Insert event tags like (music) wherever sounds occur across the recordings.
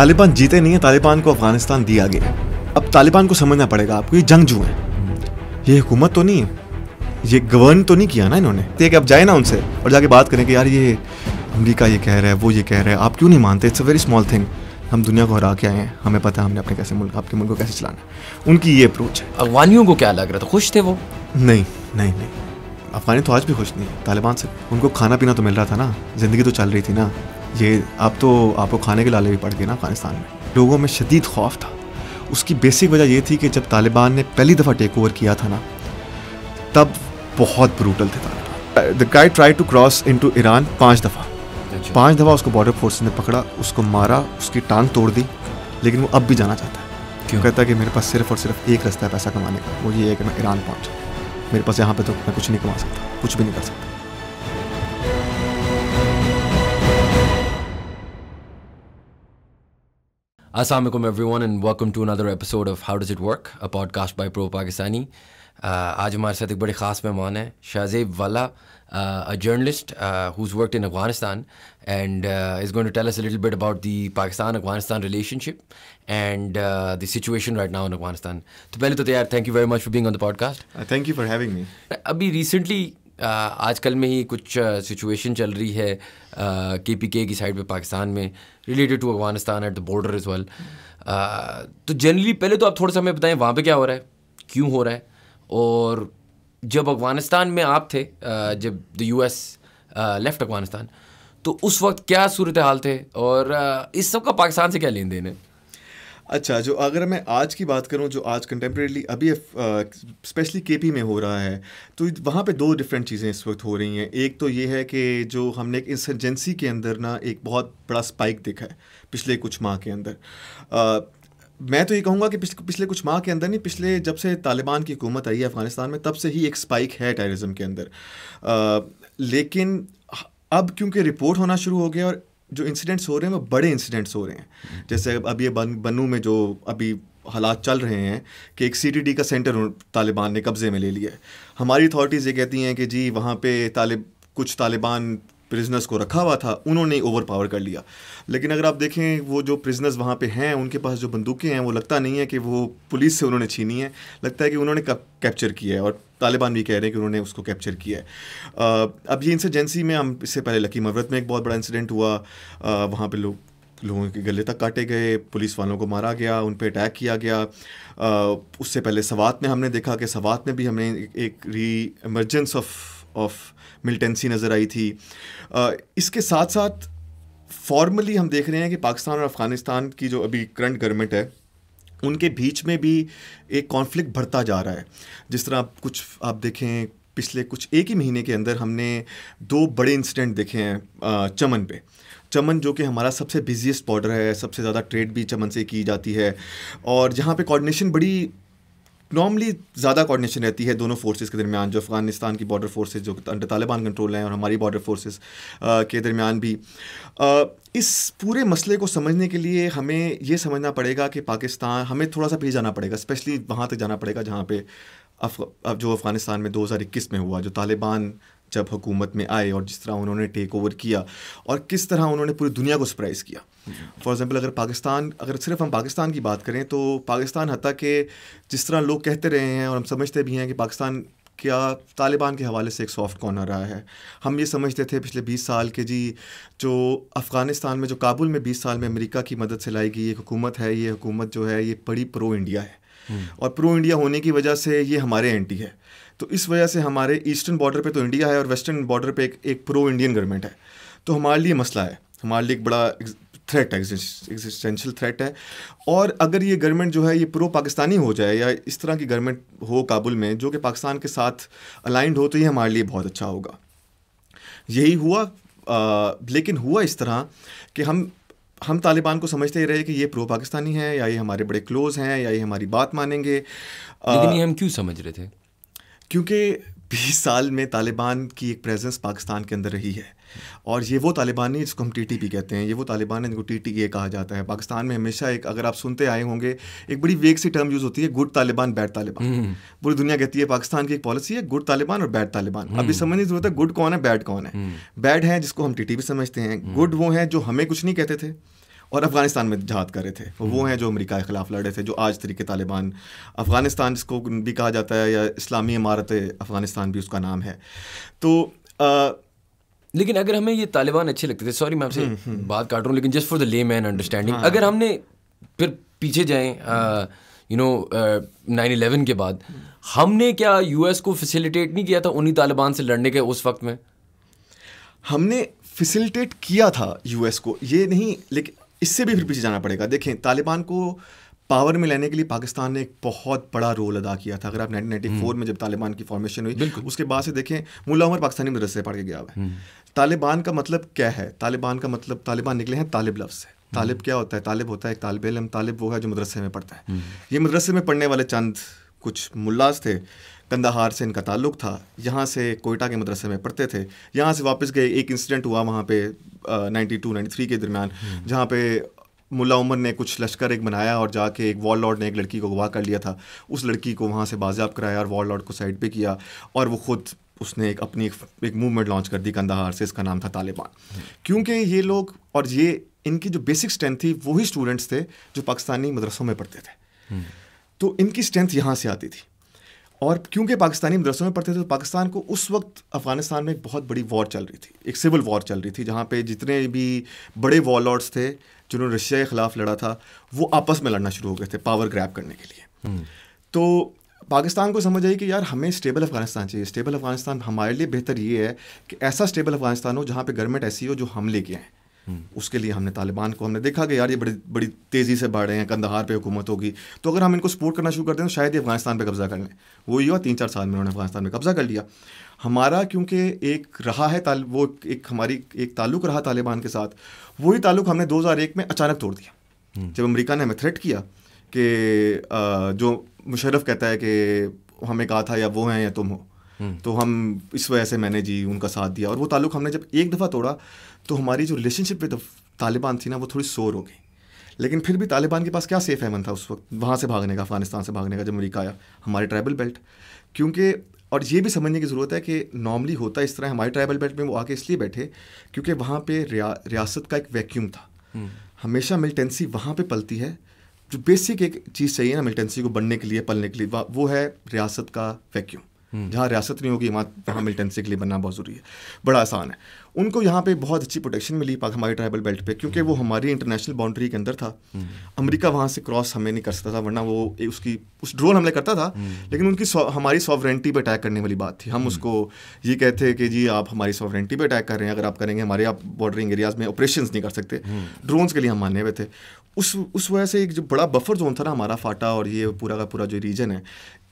तालिबान जीते नहीं है तालिबान को अफगानिस्तान दिया गया अब तालिबान को समझना पड़ेगा आपको ये जंगजू है ये हुकूमत तो नहीं है ये गवर्न तो नहीं किया ना इन्होंने ये तो कि अब जाए ना उनसे और जाके बात करें कि यार ये अमरीका ये कह रहा है वो ये कह रहा है आप क्यों नहीं मानते it's a very small thing हम दुनिया को हरा के आए हैं हमें पता है हमने अपने कैसे मुल्क आपके मुल्क को कैसे चलाना उनकी ये अप्रोच है अफगानियों को क्या लग रहा था खुश थे वो नहीं नहीं नहीं अफगानी तो आज भी खुश नहीं तालिबान से उनको खाना पीना तो मिल रहा था ना ज़िंदगी तो चल रही थी ना ये आप तो आपको खाने के लाले भी पड़ गए ना अफगानिस्तान में लोगों में शदीद खौफ था उसकी बेसिक वजह ये थी कि जब तालिबान ने पहली दफ़ा टेक ओवर किया था ना तब बहुत ब्रूटल थे Taliban the guy try to cross in to Iran पाँच दफ़ा पाँच दफ़ा उसको बॉर्डर फोर्स ने पकड़ा उसको मारा उसकी टांग तोड़ दी लेकिन वो अब भी जाना चाहता है क्यों कहता है कि मेरे पास सिर्फ और सिर्फ एक रास्ता है पैसा कमाने का वो ये है कि मैं ईरान पहुँचा मेरे पास यहाँ पे तो मैं कुछ नहीं कमा सकता कुछ भी नहीं कर सकता Assalamualaikum everyone and welcome to another episode of How Does It Work, a podcast by Pro Pakistani. आज हमारे साथ एक बड़े ख़ास मेहमान हैं Shahzeb a journalist uh, who's worked in Afghanistan and uh, is going to tell us a little bit about the Pakistan-Afghanistan relationship and uh, the situation right now in Afghanistan. तो पहले तो तैयार thank you very much for being on the podcast. thank you for having me. recently आजकल में ही कुछ situation चल रही है के पी के की साइड पे related to Afghanistan at the border is well तो जनरली पहले तो आप थोड़ा सा हमें बताएं वहाँ पे क्या हो रहा है क्यों हो रहा है और जब अफगानिस्तान में आप थे uh, जब the U S left Afghanistan तो उस वक्त क्या सूरत हाल थे और uh, इस सब का पाकिस्तान से क्या लेन देन है अच्छा जो अगर मैं आज की बात करूँ जो आज कंटेम्प्रेरी अभी स्पेशली के पी में हो रहा है तो वहाँ पे दो डिफरेंट चीज़ें इस वक्त हो रही हैं एक तो ये है कि जो हमने एक इंसर्जेंसी के अंदर ना एक बहुत बड़ा स्पाइक देखा है पिछले कुछ माह के अंदर आ, मैं तो ये कहूँगा कि पिछले पिछले कुछ माह के अंदर नहीं पिछले जब से तालिबान की हुकूमत आई है अफ़गानिस्तान में तब से ही एक स्पाइक है टेररिज्म के अंदर आ, लेकिन अब क्योंकि रिपोर्ट होना शुरू हो गया और जो इंसिडेंट्स हो रहे हैं वो बड़े इंसिडेंट्स हो रहे हैं जैसे अब ये बनू में जो अभी हालात चल रहे हैं कि एक सीटीडी का सेंटर तालिबान ने कब्ज़े में ले लिया है हमारी अथॉरिटीज़ ये कहती हैं कि जी वहाँ पे तालिब कुछ तालिबान प्रिजनर्स को रखा हुआ था उन्होंने ओवर पावर कर लिया लेकिन अगर आप देखें वो जो प्रिजनर्स वहाँ पे हैं उनके पास जो बंदूकें हैं वो लगता नहीं है कि वो पुलिस से उन्होंने छीनी है लगता है कि उन्होंने कैप्चर किया है और तालिबान भी कह रहे हैं कि उन्होंने उसको कैप्चर किया है अब ये इंसर्जेंसी में हम इससे पहले लकी मवरत में एक बहुत बड़ा इंसिडेंट हुआ वहाँ पर लोग लोगों के गले तक काटे गए पुलिस वालों को मारा गया उन पर अटैक किया गया उससे पहले सवात में हमने देखा कि सवात में भी हमने एक री एमरजेंस ऑफ ऑफ मिलिटेंसी नज़र आई थी इसके साथ साथ फॉर्मली हम देख रहे हैं कि पाकिस्तान और अफ़गानिस्तान की जो अभी करंट गवर्नमेंट है उनके बीच में भी एक कॉन्फ्लिक्ट बढ़ता जा रहा है जिस तरह आप कुछ आप देखें पिछले कुछ एक ही महीने के अंदर हमने दो बड़े इंसिडेंट देखे हैं चमन पे चमन जो कि हमारा सबसे बिजिएस्ट बॉर्डर है सबसे ज़्यादा ट्रेड भी चमन से की जाती है और जहाँ पे कोऑर्डिनेशन बड़ी नॉर्मली ज़्यादा कोऑर्डिनेशन रहती है दोनों फोर्सेस के दरमियान जो अफगानिस्तान की बॉर्डर फोर्सेज जो अंडर तालिबान कंट्रोल हैं और हमारी बॉर्डर फोर्सेस के दरमियान भी आ, इस पूरे मसले को समझने के लिए हमें ये समझना पड़ेगा कि पाकिस्तान हमें थोड़ा सा भी जाना पड़ेगा स्पेशली वहाँ तक जाना पड़ेगा जहाँ पर अफ, जो अफ़गानिस्तान में 2021 में हुआ जो तालिबान जब हुकूमत में आए और जिस तरह उन्होंने टेक ओवर किया और किस तरह उन्होंने पूरी दुनिया को सरप्राइज़ किया फॉर एग्ज़ाम्पल अगर पाकिस्तान अगर सिर्फ हम पाकिस्तान की बात करें तो पाकिस्तान हती कि जिस तरह लोग कहते रहे हैं और हम समझते भी हैं कि पाकिस्तान क्या तालिबान के हवाले से एक सॉफ्ट कॉर्नर रहा है हम ये समझते थे पिछले 20 साल के जी जो अफ़गानिस्तान में जो काबुल में 20 साल में अमेरिका की मदद से लाई गई एक हुकूमत है ये हुकूमत जो है ये बड़ी प्रो इंडिया है हम्म। और प्रो इंडिया होने की वजह से ये हमारे एंटी है तो इस वजह से हमारे ईस्टर्न बॉर्डर पे तो इंडिया है और वेस्टर्न बॉर्डर पे एक, एक प्रो इंडियन गवर्नमेंट है तो हमारे लिए मसला है हमारे लिए एक बड़ा थ्रेट है एग्जिस्टेंशियल थ्रेट है और अगर ये गवर्नमेंट जो है ये प्रो पाकिस्तानी हो जाए या इस तरह की गवर्नमेंट हो काबुल में जो कि पाकिस्तान के साथ अलाइंड हो तो ये हमारे लिए बहुत अच्छा होगा यही हुआ आ, लेकिन हुआ इस तरह कि हम हम तालिबान को समझते ही रहे कि ये प्रो पाकिस्तानी है या ये हमारे बड़े क्लोज हैं या ये हमारी बात मानेंगे लेकिन ये हम क्यों समझ रहे थे क्योंकि बीस साल में तालिबान की एक प्रेजेंस पाकिस्तान के अंदर रही है और ये वो तालिबान नहीं जिसको हम टी टी पी कहते हैं ये वो तालिबान है जिनको टी टी ए कहा जाता है पाकिस्तान में हमेशा एक अगर आप सुनते आए होंगे एक बड़ी वेग सी टर्म यूज़ होती है गुड तालिबान बैड तालिबान पूरी दुनिया कहती है पाकिस्तान की एक पॉलिसी है गुड तालिबान और बैड तालिबान अभी समझने की जरूरत है गुड कौन है बैड कौन है बैड हम्म। है जिसको हम टी टी पी समझते हैं गुड वो हैं जो हमें कुछ नहीं कहते थे और अफगानिस्तान में जहाद करे थे और वो हम्म। हैं जो अमेरिका के ख़िलाफ़ लड़े थे जो आज तरीके तालिबान अफ़गानिस्तान जिसको भी कहा जाता है या इस्लामी इमारत अफ़गानिस्तान भी उसका नाम है तो आ, लेकिन अगर हमें ये तालिबान अच्छे लगते थे सॉरी मैं आपसे हम्म, हम्म। बात काट रहा हूँ लेकिन just for the layman understanding अगर हमने फिर पीछे जाएँ यू नो नाइन इलेवन के बाद हमने क्या यूएस को फैसिलिटेट नहीं किया था उन्हीं तालिबान से लड़ने के उस वक्त में हमने फैसिलिटेट किया था यूएस को ये नहीं लेकिन इससे भी फिर पीछे जाना पड़ेगा देखें तालिबान को पावर में लेने के लिए पाकिस्तान ने एक बहुत बड़ा रोल अदा किया था अगर आप 1994 हम्म। में जब तालिबान की फॉर्मेशन हुई उसके बाद से देखें मुला उमर पाकिस्तानी मदरसे से पढ़ के गया हुआ हम्म। तालिबान का मतलब क्या है तालिबान का मतलब तालिबान निकले हैं तालिब लफ्ज़ है हम्म। तालिब क्या होता है तालिब होता है एक तालब इलम तालिब वो है जो मदरसे में पढ़ता है ये मदरसे में पढ़ने वाले चंद कुछ मुलाज थे कंदाहार से इनका ताल्लुक था यहाँ से कोयटा के मदरसे में पढ़ते थे यहाँ से वापस गए एक इंसिडेंट हुआ वहाँ पे नाइन्टी टू नाइन्टी थ्री के दरमियान हम्म। जहाँ पे मुला उमर ने कुछ लश्कर एक बनाया और जाके एक वॉल लॉर्ड ने एक लड़की को अगवा कर लिया था उस लड़की को वहाँ से बाजियाब कराया और वॉल लॉर्ड को साइड पर किया और वो खुद उसने एक अपनी एक मूवमेंट लॉन्च कर दी कंदाहार से इसका नाम था तालिबान हम्म। क्योंकि ये लोग और ये इनकी जो बेसिक स्ट्रेंथ थी वही स्टूडेंट्स थे जो पाकिस्तानी मदरसों में पढ़ते थे हम्म। तो इनकी स्ट्रेंथ यहाँ से आती थी और क्योंकि पाकिस्तानी मदरसों में पढ़ते थे तो पाकिस्तान को उस वक्त अफ़गानिस्तान में एक बहुत बड़ी वॉर चल रही थी एक सिविल वॉर चल रही थी जहाँ पे जितने भी बड़े वॉलॉट्स थे जिन्होंने रशिया के ख़िलाफ़ लड़ा था वो आपस में लड़ना शुरू हो गए थे पावर ग्रैप करने के लिए हम्म। तो पाकिस्तान को समझ आई कि यार हमें स्टेबल अफगानिस्तान चाहिए स्टेबल अफगानिस्तान हमारे लिए बेहतर ये है कि ऐसा स्टेबल अफगानिस्तान हो जहाँ पे गवर्नमेंट ऐसी हो जो हम लेके आएँ उसके लिए हमने तालिबान को हमने देखा कि यार ये बड़ी बड़ी तेज़ी से बढ़ रहे हैं कंदहार पे हुकूमत होगी तो अगर हम इनको सपोर्ट करना शुरू करते हैं तो शायद ये अफगानिस्तान पे कब्ज़ा कर लें वो ही हुआ तीन चार साल में उन्होंने अफगानिस्तान में कब्ज़ा कर लिया हमारा क्योंकि एक रहा है वो एक हमारी एक ताल्लुक रहा तालिबान के साथ वही ताल्लुक हमने दो में अचानक तोड़ दिया हम्म। जब अमरीका ने हमें थ्रेट किया कि जो मुशरफ कहता है कि हमें कहा था या वो हैं या तुम हो हम्म। तो हम इस वजह से मैंने जी उनका साथ दिया और वो ताल्लुक हमने जब एक दफ़ा तोड़ा तो हमारी जो रिलेशनशिप विद तालिबान थी ना वो थोड़ी सोर हो गई लेकिन फिर भी तालिबान के पास क्या सेफ एमन था उस वक्त वहाँ से भागने का अफगानिस्तान से भागने का जब अमरीका आया हमारे ट्राइबल बेल्ट क्योंकि और ये भी समझने की ज़रूरत है कि नॉर्मली होता इस तरह हमारे ट्राइबल बेल्ट में वो आके इसलिए बैठे क्योंकि वहाँ पर रिया, रियासत का एक वैक्यूम था हम्म। हमेशा मिलिटेंसी वहाँ पर पलती है जो बेसिक एक चीज़ चाहिए ना मिलिटेंसी को बनने के लिए पलने के लिए वो है रियासत का वैक्यूम हम्म। जहाँ रियासत नहीं होगी वहाँ मिलिटेंसी के लिए बनना बहुत ज़रूरी है बड़ा आसान है उनको यहाँ पे बहुत अच्छी प्रोटेक्शन मिली हमारे ट्राइबल बेल्ट पे क्योंकि वो हम्म। हमारी इंटरनेशनल बाउंड्री के अंदर था हम्म। अमेरिका वहाँ से क्रॉस हमें नहीं कर सकता था वरना वो उसकी उस ड्रोन हमले करता था लेकिन उनकी हमारी सॉवरेंटी पर अटैक करने वाली बात थी हम उसको ये कहते हैं कि जी आप हमारी सॉवरेंटी पर अटैक कर रहे हैं अगर आप करेंगे हमारे आप बॉर्डरिंग एरियाज में ऑपरेशन नहीं कर सकते ड्रोन के लिए हम माने हुए थे उस उस वजह से एक जो बड़ा बफर जोन था ना हमारा फाटा और ये पूरा का पूरा जो रीजन है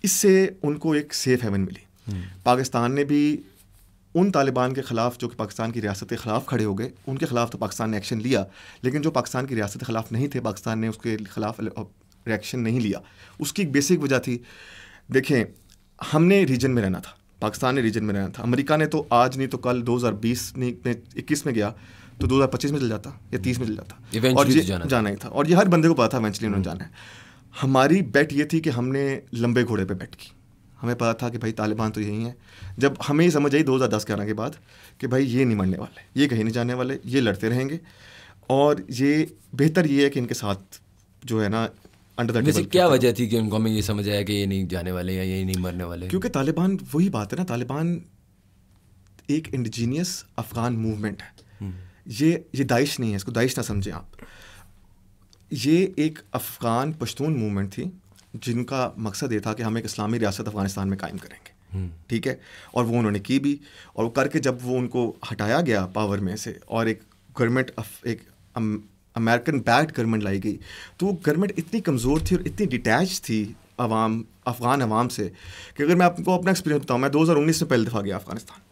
इससे उनको एक सेफ हेवन मिली हम्म। पाकिस्तान ने भी उन तालिबान के ख़िलाफ़ जो कि पाकिस्तान की रियासत के ख़िलाफ़ खड़े हो गए उनके ख़िलाफ़ तो पाकिस्तान ने एक्शन लिया लेकिन जो पाकिस्तान की रियासत के ख़िलाफ़ नहीं थे पाकिस्तान ने उसके ख़िलाफ़ रिएक्शन नहीं लिया उसकी एक बेसिक वजह थी देखें हमने रीजन में रहना था पाकिस्तान ने रीजन में रहना था अमेरिका ने तो आज नहीं तो कल 2020 में इक्कीस में गया तो दो हज़ार पच्चीस में चल जाता या तीस में चल जाता और ये तो जाना, जाना ही था और ये हर बंदे को पता था इवेंचुअली उन्होंने हम्म। जाना है हमारी बैट ये थी कि हमने लंबे घोड़े पे बैट की हमें पता था कि भाई तालिबान तो यही है जब हमें ये समझ आई दो हज़ार दस ग्यारह के बाद कि भाई ये नहीं मरने वाले ये कहीं नहीं जाने वाले ये लड़ते रहेंगे और ये बेहतर ये है कि इनके साथ जो है ना अंडर वैसे क्या वजह थी कि उनको हमें ये समझ आया कि ये नहीं जाने वाले या ये नहीं मरने वाले क्योंकि तालिबान वही बात है ना तालिबान एक इंडिजीनियस अफगान मूवमेंट है हम्म। ये ये दाइश नहीं है इसको दाइश ना समझें आप ये एक अफ़गान पश्तून मूवमेंट थी जिनका मकसद ये था कि हम एक इस्लामी रियासत अफ़गानिस्तान में कायम करेंगे हम्म। ठीक है और वो उन्होंने की भी और वो करके जब वो उनको हटाया गया पावर में से और एक गवर्नमेंट एक अमेरिकन बैड गवर्नमेंट लाई गई तो वो गवर्नमेंट इतनी कमज़ोर थी और इतनी डिटैच थी अवाम अफ़गान अवाम से कि अगर मैं आपको अपना एक्सपीरियंस बताऊँ मैं 2019 में पहली दफ़ा गया अफ़गानिस्तान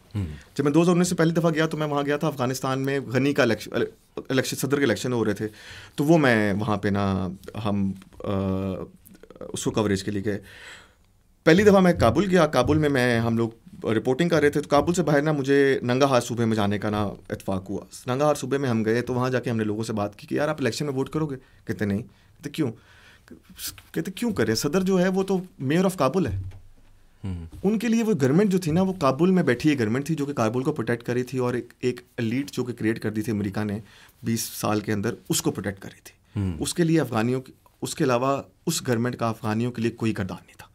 जब मैं 2019 से पहली दफ़ा गया तो मैं वहाँ गया था अफगानिस्तान में घनी का इलेक्शन इलेक्शन सदर के इलेक्शन हो रहे थे तो वो मैं वहाँ पे ना हम आ, उसको कवरेज के लिए गए पहली दफ़ा मैं काबुल गया काबुल में मैं हम लोग रिपोर्टिंग कर रहे थे तो काबुल से बाहर ना मुझे नंगा हार सूबे में जाने का ना इतफाक़ हुआ नंगा हार सूबे में हम गए तो वहाँ जाके हमने लोगों से बात की कि यार आप इलेक्शन में वोट करोगे कहते नहीं कहते क्यों कहते क्यों करें सदर जो है वो तो मेयर ऑफ काबुल है हम्म। उनके लिए वो गवर्नमेंट जो थी ना वो काबुल में बैठी है गवर्नमेंट थी जो कि काबुल को प्रोटेक्ट करी थी और एक एक लीड जो कि क्रिएट कर दी थी अमेरिका ने 20 साल के अंदर उसको प्रोटेक्ट करी थी हम्म। उसके लिए अफगानियों की उसके अलावा उस गवर्नमेंट का अफगानियों के लिए कोई करदार नहीं था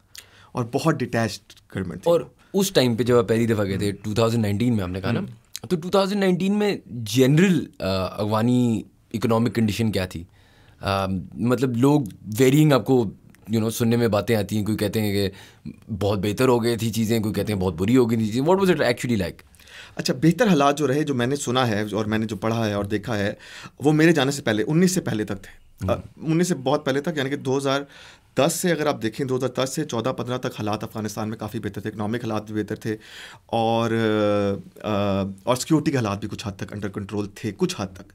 और बहुत डिटैच गवर्नमेंट और उस टाइम पे जब आप पहली दफ़ा गए थे 2019 हम्म। में हमने कहा ना तो 2019 में जनरल अफगानी इकोनॉमिक कंडीशन क्या थी मतलब लोग वेरिंग आपको यू नो सुनने में बातें आती हैं कोई कहते हैं कि बहुत बेहतर हो गई थी चीज़ें कोई कहते हैं बहुत बुरी हो गई थी चीज़ें what was it actually like अच्छा बेहतर हालात जो रहे जो मैंने सुना है और मैंने जो पढ़ा है और देखा है वो मेरे जाने से पहले उन्नीस से पहले तक थे हम्म। उन्नीस से बहुत पहले तक यानी कि हज़ार दस से अगर आप देखें दो हज़ार दस से चौदह पंद्रह तक हालात अफगानिस्तान में काफ़ी बेहतर थे इकनॉमिक हालात भी बेहतर थे और आ, और सिक्योरिटी के हालात भी कुछ हद तक अंडर कंट्रोल थे कुछ हद तक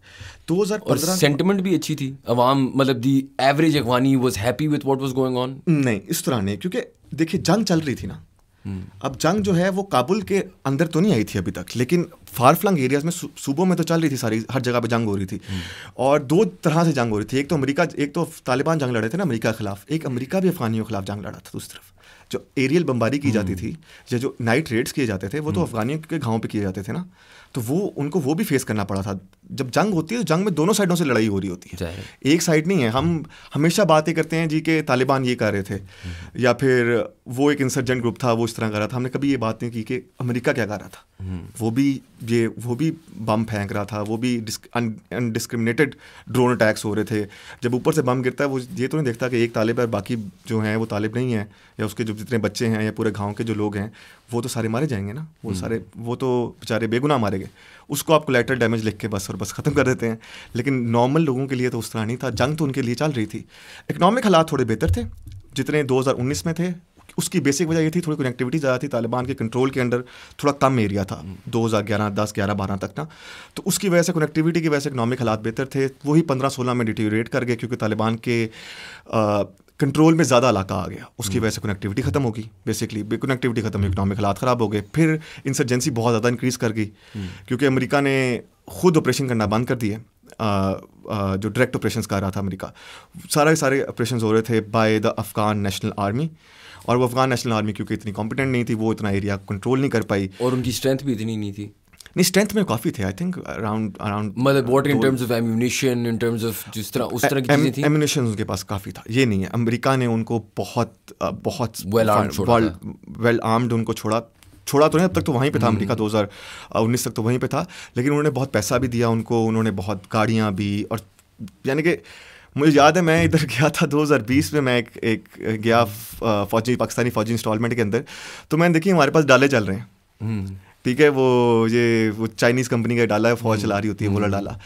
दो हज़ार सेंटिमेंट भी अच्छी थी अवाम मतलब the average Afghani was happy with what was going on नहीं इस तरह नहीं क्योंकि देखिए जंग चल रही थी ना हम्म। अब जंग जो है वो काबुल के अंदर तो नहीं आई थी अभी तक लेकिन फार फ्लंग एरियाज में सूबों में तो चल रही थी सारी हर जगह पे जंग हो रही थी हम्म। और दो तरह से जंग हो रही थी एक तो अमेरिका एक तो तालिबान जंग लड़े थे ना अमेरिका के खिलाफ एक अमेरिका भी अफगानियों के खिलाफ जंग लड़ा था दूसरी तरफ जो एरियल बमबारी की जाती हम्म। थी या जो नाइट रेड्स किए जाते थे वो तो हम्म। अफगानियों के गाँव पर किए जाते थे ना तो वो उनको वो भी फेस करना पड़ा था जब जंग होती है तो जंग में दोनों साइडों से लड़ाई हो रही होती है एक साइड नहीं है हम हमेशा बातें करते हैं जी के तालिबान ये कर रहे थे या फिर वो एक इंसर्जेंट ग्रुप था वो इस तरह कर रहा था हमने कभी ये बात नहीं की कि अमेरिका क्या कर रहा था वो भी ये वो भी बम फेंक रहा था वो भी अनडिस्क्रिमिनेटेड ड्रोन अटैक्स हो रहे थे जब ऊपर से बम गिरता है वो ये तो नहीं देखता कि एक तालिब है और बाकी जो हैं वो तालिब नहीं है या उसके जो जितने बच्चे हैं या पूरे गाँव के जो लोग हैं वो तो सारे मारे जाएंगे ना वो हम्म। सारे वो तो बेचारे बेगुना मारे गए उसको आप कोलेटर डैमेज लिख के बस और बस ख़त्म कर देते हैं लेकिन नॉर्मल लोगों के लिए तो उस तरह नहीं था जंग तो उनके लिए चल रही थी इकनॉमिक हालात थोड़े बेहतर थे जितने 2019 में थे उसकी बेसिक वजह ये थी थोड़ी कनेक्टिविटी ज़्यादा थी तालिबान के कंट्रोल के अंडर थोड़ा कम एरिया था दो हज़ार ग्यारह दस ग्यारह बारह तक ना तो उसकी वजह से कनेक्टिविटी की वजह से इकनॉमिक हालात बेहतर थे वही पंद्रह सोलह में डिटीरिएट कर गए क्योंकि तालिबान के कंट्रोल में ज़्यादा इलाका आ गया उसकी वजह से कनेक्टिविटी ख़त्म होगी बेसिकली कनेक्टिविटी ख़त्म हुई इकनॉमिक हालात ख़राब हो गए फिर इंसर्जेंसी बहुत ज़्यादा इंक्रीज़ कर गई क्योंकि अमेरिका ने खुद ऑपरेशन करना बंद कर दिए जो डायरेक्ट ऑपरेशन कर रहा था अमेरिका सारे सारे ऑपरेशन हो रहे थे by the Afghan national army और वो अफगान नेशनल आर्मी क्योंकि इतनी कॉम्पिटेंट नहीं थी वो इतना एरिया कंट्रोल नहीं कर पाई और उनकी स्ट्रेंथ भी इतनी नहीं थी नहीं स्ट्रेंथ में काफी थे आई थिंक अराउंड अराउंड मतलब what in terms of ammunition in terms of जिस तरह उस तरह की थी एम्यूनिशन उनके पास काफी था ये नहीं है अमेरिका ने उनको बहुत बहुत वेल आर्म्ड वेल आर्म्ड उनको छोड़ा छोड़ा तो नहीं अब तक तो वहीं पे था हम्म। अमेरिका 2019 तक तो वहीं पे था लेकिन उन्होंने बहुत पैसा भी दिया उनको उन्होंने बहुत गाड़ियाँ भी और यानी कि मुझे याद है मैं इधर (laughs) गया था 2020 में मैं एक, एक गया फौजी पाकिस्तानी फौजी इंस्टॉलमेंट के अंदर तो मैंने देखी हमारे पास डाले चल रहे हैं हम्म। ठीक है वो ये वो चाइनीज़ कंपनी का डाला है फौज हम्म। चला रही होती है बोला हम्म। डाला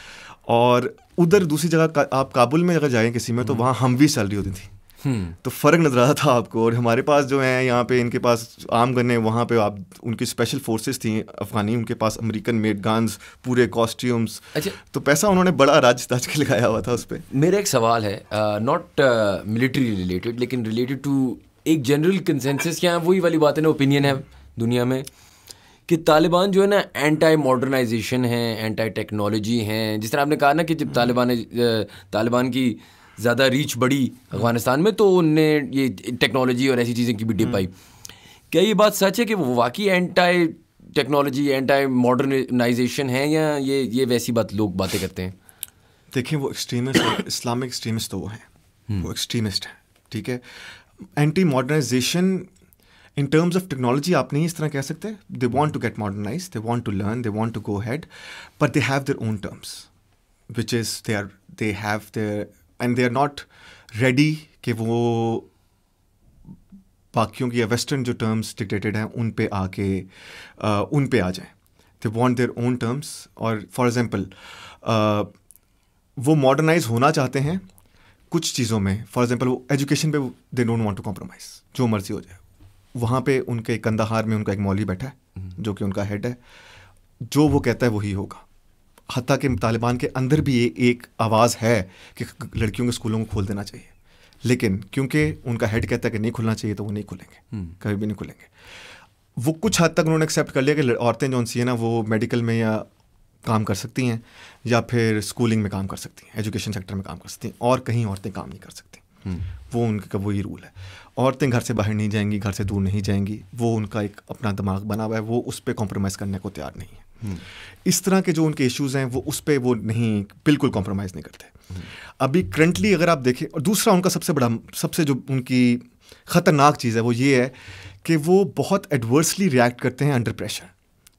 और उधर दूसरी जगह का, आप काबुल में अगर जाएँ किसी में तो वहाँ हम भी चल रही होती थी तो फ़र्क नज़र आ रहा था आपको और हमारे पास जो हैं यहाँ पे इनके पास आम गन्ने वहाँ पे आप उनकी स्पेशल फोर्सेस थी अफगानी उनके पास अमेरिकन मेड गन्स पूरे कॉस्ट्यूम्स अच्छा तो पैसा उन्होंने बड़ा राज ताज के लगाया हुआ था उस पर मेरा एक सवाल है नॉट मिलिट्री रिलेटेड लेकिन रिलेटेड टू एक जनरल कंसेंसिस क्या है वही वाली बात है ना ओपिनियन है दुनिया में कि तालिबान जो है ना एंटी मॉडर्नाइजेशन है एंटी टेक्नोलॉजी हैं जिस तरह आपने कहा ना कि जब तालिबान तालिबान की ज़्यादा रीच बढ़ी अफगानिस्तान में तो उनने ये टेक्नोलॉजी और ऐसी चीज़ें की भी डिप हम्म। आई क्या ये बात सच है कि वो वाकई एंटाई टेक्नोलॉजी एंटाई मॉडर्नाइजेशन है या ये ये वैसी बात लोग बातें करते हैं देखिए वो एक्सट्रीमिस्ट इस्लामिक एक्सट्रीमिस्ट तो वो हैं हम्म। वो एक्सट्रीमिस्ट हैं ठीक है anti modernisation in terms of technology आप नहीं इस तरह कह सकते they want to get modernise they want to learn they want to go ahead but they have their own terms which is they are they have their and they are not ready कि वो बाकियों की या western जो terms dictated हैं उन पे आके उन पे आ जाएं they want their own terms और फॉर एग्जांपल वो मॉडर्नाइज होना चाहते हैं कुछ चीज़ों में फॉर एग्जांपल वो एजुकेशन पे they don't want to compromise जो मर्जी हो जाए वहाँ पे उनके कंदाहार में उनका एक मौली बैठा है हम्म। जो कि उनका हेड है जो वो कहता है वही होगा हती कि तालिबान के अंदर भी ये एक आवाज़ है कि लड़कियों के स्कूलों को खोल देना चाहिए लेकिन क्योंकि उनका हेड कहता है कि नहीं खुलना चाहिए तो वो नहीं खुलेंगे हम्म। कभी भी नहीं खुलेंगे वो कुछ हद तक उन्होंने एक्सेप्ट कर लिया कि औरतें जो उनसी हैं ना वो मेडिकल में या काम कर सकती हैं या फिर स्कूलिंग में काम कर सकती हैं एजुकेशन सेक्टर में काम कर सकती हैं और कहीं औरतें काम नहीं कर सकती हम्म। वो उनका वही रूल है औरतें घर से बाहर नहीं जाएंगी घर से दूर नहीं जाएंगी वो उनका एक अपना दिमाग बना हुआ है वो उस पर कॉम्प्रोमाइज़ करने को तैयार नहीं है हम्म। इस तरह के जो उनके इश्यूज़ हैं वो उस पर वो नहीं बिल्कुल कॉम्प्रोमाइज़ नहीं करते हम्म। अभी करंटली अगर आप देखें और दूसरा उनका सबसे बड़ा सबसे जो उनकी ख़तरनाक चीज़ है वो ये है कि वो बहुत एडवर्सली रिएक्ट करते हैं अंडर प्रेशर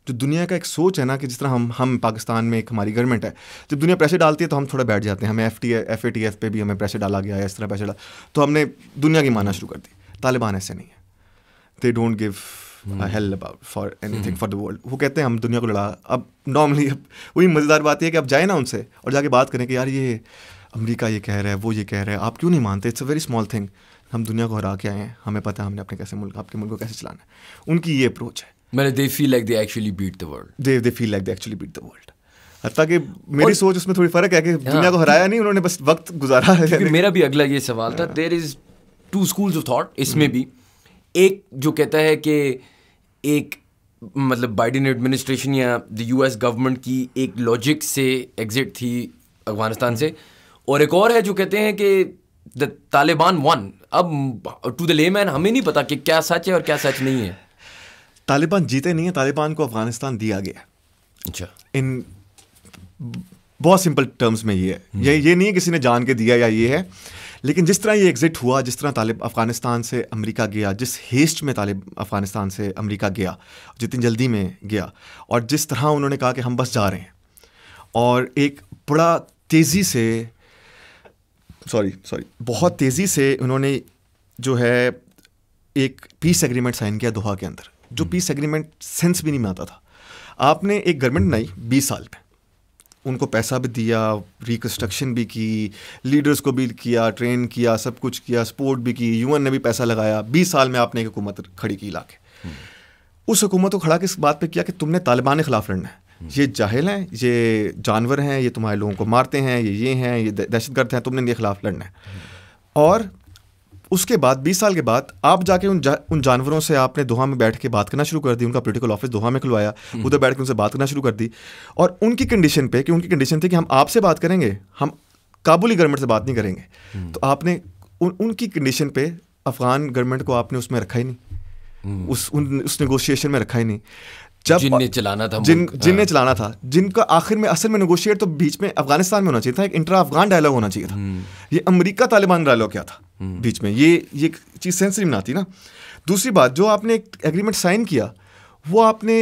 जो दुनिया का एक सोच है ना कि जिस तरह हम हम पाकिस्तान में एक हमारी गवर्नमेंट है जब दुनिया प्रेशर डालती है तो हम थोड़ा बैठ जाते हैं हमें F T F A T F पे भी हमें प्रेशर डाला गया है इस तरह प्रेशर डाला तो हमने दुनिया की मानना शुरू कर दी तालिबान ऐसे नहीं है they don't give hell about for anything for the world वो कहते हैं हम दुनिया को लड़ा अब नॉर्मली अब वही मज़ेदार बात यह कि आप जाए ना उनसे और जाके बात करें कि यार ये अमरीका ये कह रहा है वो ये कह रहा है आप क्यों नहीं मानते it's a very small thing हम दुनिया को हरा के आए हैं हमें पता है हमने अपने कैसे मुल्क आपके मुल्क को कैसे चलाना है उनकी ये अप्रोच है मैंने they feel like they actually beat the world they they feel like they actually beat the world हत्या कि मेरी सोच उसमें थोड़ी फर्क है कि हाँ। दुनिया को हराया नहीं उन्होंने बस वक्त गुजारा है मेरा भी अगला ये सवाल था there is two schools of thought इसमें hmm. भी एक जो कहता है कि एक मतलब बाइडन एडमिनिस्ट्रेशन या द यूएस गवर्नमेंट की एक लॉजिक से एग्जिट थी अफगानिस्तान से और एक और है जो कहते हैं कि द तालिबान वन अब टू द ले मैन हमें नहीं पता कि क्या सच है और क्या सच नहीं है तालिबान जीते नहीं है तालिबान को अफगानिस्तान दिया गया अच्छा इन बहुत सिंपल टर्म्स में ये है ये ये नहीं है किसी ने जान के दिया या ये है लेकिन जिस तरह ये एग्ज़िट हुआ जिस तरह तालिब अफ़गानिस्तान से अमेरिका गया जिस हेस्ट में तालिब अफ़गानिस्तान से अमेरिका गया जितनी जल्दी में गया और जिस तरह उन्होंने कहा कि हम बस जा रहे हैं और एक बड़ा तेज़ी से सॉरी सॉरी बहुत तेज़ी से उन्होंने जो है एक पीस एग्रीमेंट साइन किया दोहा के अंदर जो पीस एग्रीमेंट सेंस भी नहीं में आता था आपने एक गवर्नमेंट बनाई बीस साल में उनको पैसा भी दिया रिकन्स्ट्रक्शन भी की लीडर्स को भी किया ट्रेन किया सब कुछ किया सपोर्ट भी की यूएन ने भी पैसा लगाया बीस साल में आपने एक हुकूमत खड़ी की इलाके हम्म। उस हुकूमत को खड़ा किस बात पे किया कि तुमने तालिबान के खिलाफ लड़ना है हम्म। ये जाहिल हैं ये जानवर हैं ये तुम्हारे लोगों को मारते हैं ये ये हैं ये दहशत गर्द हैं तुमने इनके खिलाफ लड़ना है हम्म। और उसके बाद बीस साल के बाद आप जाके उन जा, उन जानवरों से आपने दोहा में बैठ के बात करना शुरू कर दी उनका पोलिटिकल ऑफिस दोहा में खुलवाया हम्म। उधर बैठ के उनसे बात करना शुरू कर दी और उनकी कंडीशन पे कि उनकी कंडीशन थी कि हम आपसे बात करेंगे हम काबुली गवर्नमेंट से बात नहीं करेंगे हम्म। तो आपने उन, उनकी कंडीशन पे अफगान गवर्नमेंट को आपने उसमें रखा ही नहीं हम्म। उस उन उस नेगोशिएशन में रखा ही नहीं जब जिनने चलाना था जिन जिनने हाँ। चलाना था जिनका आखिर में असल में नेगोशिएट तो बीच में अफगानिस्तान में होना चाहिए था एक इंटर अफगान डायलॉग होना चाहिए था हम्म। ये अमेरिका तालिबान डायलॉग क्या था हम्म। बीच में ये ये चीज़ सेंसिटिव ना आती ना दूसरी बात जो आपने एक एग्रीमेंट साइन किया वो आपने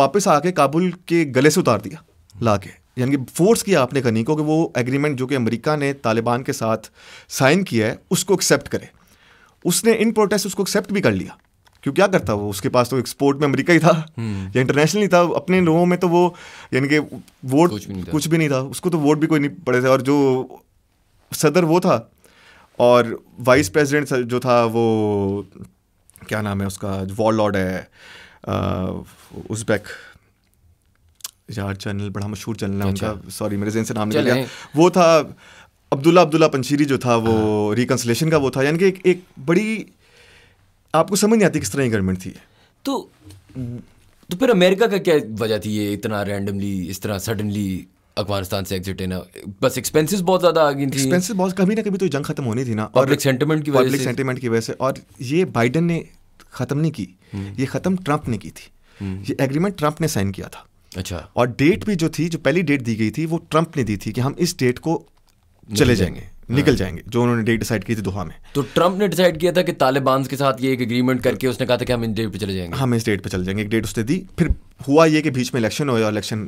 वापस आके काबुल के गले से उतार दिया ला के यानी कि फोर्स किया आपने कहीं को कि वो एग्रीमेंट जो कि अमेरिका ने तालिबान के साथ साइन किया है उसको एक्सेप्ट करे उसने इन प्रोटेस्ट उसको एक्सेप्ट भी कर लिया क्यों क्या करता वो उसके पास तो एक्सपोर्ट में अमेरिका ही था हम्म। या इंटरनेशनल ही था अपने लोगों में तो वो यानी कि वोट कुछ भी, कुछ भी नहीं था उसको तो वोट भी कोई नहीं पड़े थे और जो सदर वो था और वाइस प्रेसिडेंट जो था वो क्या नाम है उसका वॉर लॉर्ड है उजबैक यार चैनल बड़ा मशहूर चैनल है उनका सॉरी अच्छा। मेरे जहन से नाम निकल गया वो था अब्दुल्ला अब्दुल्ला पंशीरी जो था वो रिकन्सलेशन हाँ। का वो था यानी कि एक, एक बड़ी आपको समझ नहीं आती किस तरह की गवर्नमेंट थी तो तो फिर अमेरिका का क्या वजह थी ये इतना रैंडमली इस तरह सडनली अफगानिस्तान से एग्जिट लेना बस एक्सपेंसेस बहुत ज़्यादा आ गई थी एक्सपेंसेस बहुत कभी ना कभी तो जंग खत्म होनी थी ना और सेंटीमेंट की पब्लिक सेंटिमेंट की वजह से और ये बाइडन ने ख़त्म नहीं की हम्म। ये ख़त्म ट्रंप ने की थी हम्म। ये एग्रीमेंट ट्रंप ने साइन किया था अच्छा और डेट भी जो थी जो पहली डेट दी गई थी वो ट्रंप ने दी थी कि हम इस डेट को चले जाएंगे निकल जाएंगे जो उन्होंने डेट डिसाइड की थी दोहा में तो ट्रंप ने डिसाइड किया था कि तालिबान के साथ ये एक एग्रीमेंट करके उसने कहा था कि हम इस डेट पर चले जाएंगे हाँ, हम इस डेट पर चले जाएंगे एक डेट उसने दी फिर हुआ ये कि बीच में इलेक्शन हुए और इलेक्शन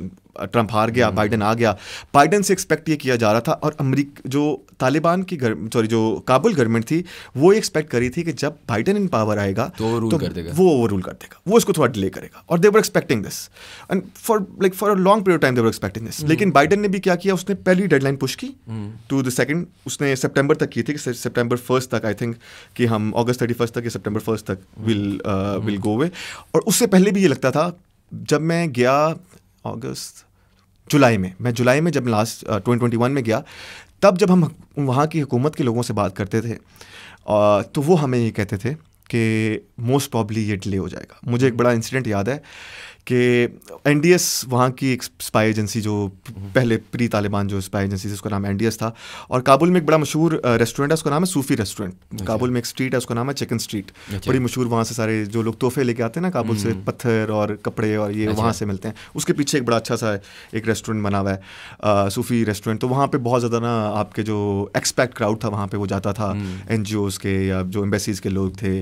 ट्रंप हार गया हम्म। बाइडन आ गया बाइडन से एक्सपेक्ट ये किया जा रहा था और अमरीक जो तालिबान की सॉरी जो काबुल गवर्नमेंट थी वो एक्सपेक्ट करी थी कि जब बाइडन इन पावर आएगा तो वो रूल तो कर देगा वो ओवर रूल कर देगा वो इसको थोड़ा डिले करेगा और they're expecting this and for like for a long period time they're expecting this लेकिन बाइडन ने भी क्या किया उसने पहली डेडलाइन पुश की टू द सेकेंड उसने सेप्टेम्बर तक की थी कि सेप्टेम्बर फर्स्ट तक आई थिंक कि हम अगस्त थर्टी फर्स्ट तक या सेप्टेम्बर फर्स्ट तक विल विल गो वे और उससे पहले भी ये लगता था जब मैं गया अगस्त जुलाई में मैं जुलाई में जब लास्ट ट्वेंटी ट्वेंटी वन में गया तब जब हम वहाँ की हुकूमत के लोगों से बात करते थे uh, तो वो हमें ये कहते थे कि मोस्ट प्रॉब्ली ये डिले हो जाएगा मुझे एक बड़ा इंसिडेंट याद है कि एन डी एस वहाँ की एक स्पाई एजेंसी जो हम्म। पहले प्री तालिबान जो स्पाई एजेंसी थी उसका नाम एन डी एस था और काबुल में एक बड़ा मशहूर रेस्टोरेंट है उसका नाम है सूफी रेस्टोरेंट अच्छा। काबुल में एक स्ट्रीट है उसका नाम है चिकन अच्छा। स्ट्रीट बड़ी मशहूर वहाँ से सारे जो लोग तोहफे लेके आते हैं ना काबुल से हम्म। पत्थर और कपड़े और ये अच्छा। वहाँ से मिलते हैं उसके पीछे एक बड़ा अच्छा सा एक रेस्टोरेंट बना हुआ है सूफी रेस्टोरेंट तो वहाँ पर बहुत ज़्यादा ना आपके जो एक्सपैक्ट क्राउड था वहाँ पर वो जाता था एन जी ओज़ के या जो एम्बेसीज़ के लोग थे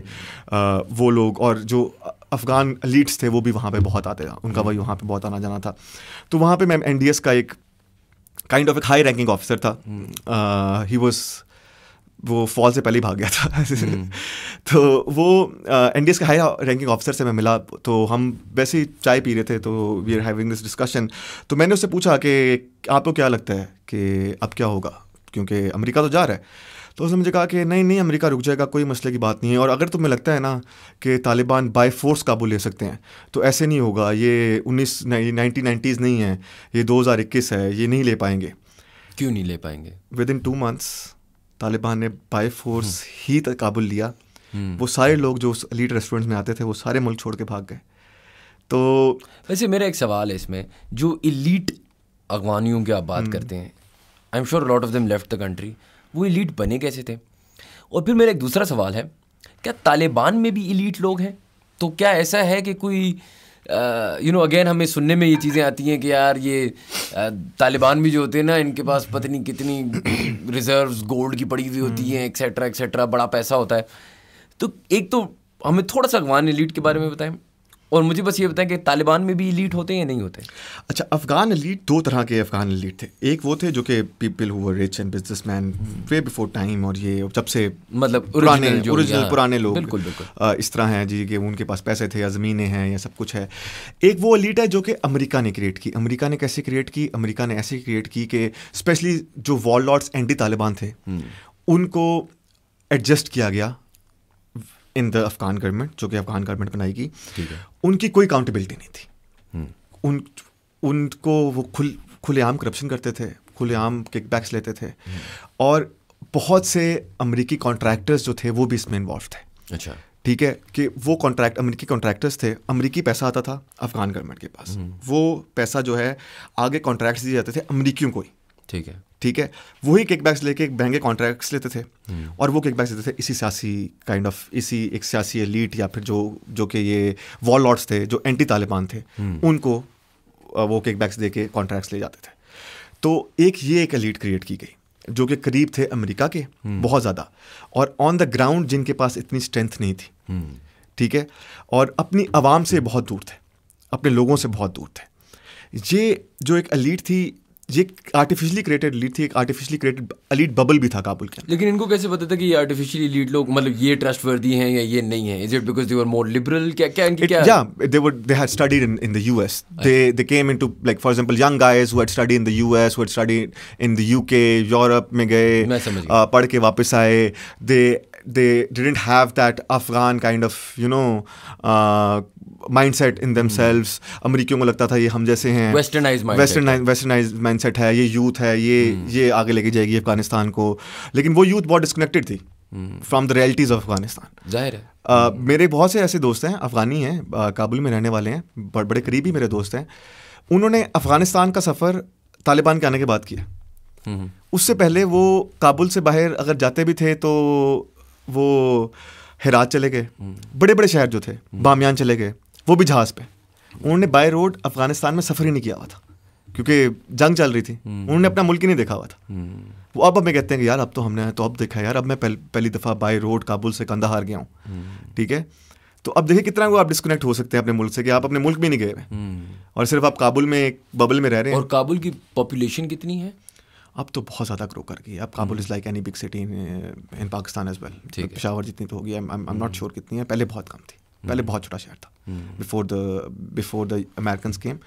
वो लोग और जो अफ़गान लीड्स थे वो भी वहाँ पे बहुत आते थे उनका वही वहाँ पे बहुत आना जाना था तो वहाँ पे मैम एन का एक काइंड ऑफ एक हाई रैंकिंग ऑफिसर था ही हम्म। वॉज वो फॉल से पहले ही भाग गया था हम्म। (laughs) तो वो एन डी एस के हाई रैंकिंग ऑफिसर से मैं मिला तो हम वैसे ही चाय पी रहे थे तो we are having this discussion तो मैंने उससे पूछा कि आपको क्या लगता है कि अब क्या होगा क्योंकि अमेरिका तो जा रहा है तो उसने मुझे कहा कि नहीं नहीं अमेरिका रुक जाएगा कोई मसले की बात नहीं है और अगर तुम्हें लगता है ना कि तालिबान बाय फोर्स काबू ले सकते हैं तो ऐसे नहीं होगा ये उन्नीस नाइनटीन नाइन्टीज़ नहीं है ये दो हज़ार इक्कीस है ये नहीं ले पाएंगे क्यों नहीं ले पाएंगे within two months Taliban ने बाय फोर्स हम्म। ही काबुल लिया हम्म। वो सारे लोग जो उस लीड रेस्टोरेंट्स में आते थे वो सारे मुल्क छोड़ के भाग गए तो वैसे मेरा एक सवाल है इसमें जो इलीट अगवानियों की आप बात हम्म। करते हैं I am sure lot of them left the country वो इलीट बने कैसे थे और फिर मेरा एक दूसरा सवाल है क्या तालिबान में भी इलीट लोग हैं तो क्या ऐसा है कि कोई यू नो अगेन हमें सुनने में ये चीज़ें आती हैं कि यार ये तालिबान भी जो होते हैं ना इनके पास पता नहीं कितनी रिजर्व्स गोल्ड की पड़ी हुई होती हैं एक्सेट्रा एक्सेट्रा बड़ा पैसा होता है तो एक तो हमें थोड़ा सा अफगान इलीट के बारे में बताएं और मुझे बस ये बताएं कि तालिबान में भी इलीट होते हैं या नहीं होते अच्छा अफगान लीड दो तरह के अफगान लीड थे एक वो थे जो कि people who were rich and man way before time और ये जब से मतलब पुराने ओरिजिनल पुराने लोग बिल्कुल बिल्कुल इस तरह हैं जी कि उनके पास पैसे थे या ज़मीनें हैं या सब कुछ है एक वो लीड है जो कि अमरीका ने क्रिएट की अमरीका ने कैसे क्रिएट की अमरीका ने ऐसे क्रिएट की कि स्पेशली जो वॉल लॉर्ड्स एंटी तालिबान थे हम्म। उनको एडजस्ट किया गया इन द अफगान गवर्नमेंट जो कि अफगान गवर्नमेंट बनाएगी उनकी कोई अकाउंटेबिलिटी नहीं थी हम्म। उन उनको वो खुल खुलेआम करप्शन करते थे खुलेआम किकबैक्स लेते थे हम्म। और बहुत से अमेरिकी कॉन्ट्रैक्टर्स जो थे वो भी इसमें इन्वॉल्व थे अच्छा ठीक है कि वो कॉन्ट्रैक्ट अमेरिकी कॉन्ट्रैक्टर्स थे अमेरिकी पैसा आता था अफगान गवर्नमेंट के पास हम्म। वो पैसा जो है आगे कॉन्ट्रैक्ट्स दिए जाते थे अमरीकियों को ही ठीक है ठीक है वही किकबैक्स लेके महंगे कॉन्ट्रैक्ट्स लेते थे हम्म। और वो किकबैक्स देते थे इसी सियासी काइंड ऑफ इसी एक सियासी एलीट या फिर जो जो कि ये वॉल लॉर्ड्स थे जो एंटी तालिबान थे हम्म। उनको वो किकबैक्स दे के कॉन्ट्रैक्ट्स ले जाते थे तो एक ये एक एलीट क्रिएट की गई जो कि करीब थे अमेरिका के हम्म। बहुत ज़्यादा और ऑन द ग्राउंड जिनके पास इतनी स्ट्रेंथ नहीं थी ठीक है और अपनी आवाम से बहुत दूर थे अपने लोगों से बहुत दूर थे ये जो एक अलीट थी ये आर्टिफिशियली क्रिएटेड लीड थी एक आर्टिफिशियली क्रिएटेड अलीट बबल भी था काबुल के लेकिन इनको कैसे पता था कि ये आर्टिफिशियली लीड लोग मतलब ये ट्रस्ट वर्दी हैं या ये नहीं है is it because they were more liberal क्या क्या इनकी क्या या they were they had studied in in the US they they came into like for example young guys who had study in the US who had study in the UK Europe में गए पढ़ के वापस आए they they didn't have that Afghan kind of you know mindset in themselves अमरीकियों को लगता था ये हम जैसे हैं वेस्टर्नाइज माइंड सेट है ये यूथ है ये hmm. ये आगे लेके जाएगी अफगानिस्तान को लेकिन वो यूथ बहुत डिस्कनेक्टेड थी from the realities of Afghanistan जाहिर है Uh, मेरे बहुत से ऐसे दोस्त हैं अफ़गानी हैं काबुल में रहने वाले हैं बड़, बड़े करीबी मेरे दोस्त हैं उन्होंने अफ़गानिस्तान का सफ़र तालिबान के आने के बाद किया hmm. उससे पहले वो काबुल से बाहर अगर जाते भी थे तो वो हेरात चले गए hmm. बड़े बड़े शहर जो थे बामियान चले गए वो भी जहाज़ पे उन्होंने बाय रोड अफगानिस्तान में सफ़र ही नहीं किया हुआ था क्योंकि जंग चल रही थी हम्म। उन्होंने अपना मुल्क ही नहीं देखा हुआ था हम्म। वो अब हमें कहते हैं कि यार अब तो हमने तो अब देखा है यार अब मैं पहल, पहली दफ़ा बाय रोड काबुल से कंधा हार गया हूँ हम्म। ठीक है तो अब देखिए कितना वो आप डिस्कनेक्ट हो सकते हैं अपने मुल्क से कि आप अपने मुल्क में नहीं गए हुए और सिर्फ आप काबुल में एक बबल में रह रहे हैं और काबुल की पॉपुलेशन कितनी है अब तो बहुत ज़्यादा ग्रो कर गई अब Kabul is like any big city in Pakistan as well Peshawar जितनी तो होगी आई एम नॉट श्योर कितनी है पहले बहुत कम थी पहले हम्म। बहुत छोटा शहर था before the before the American came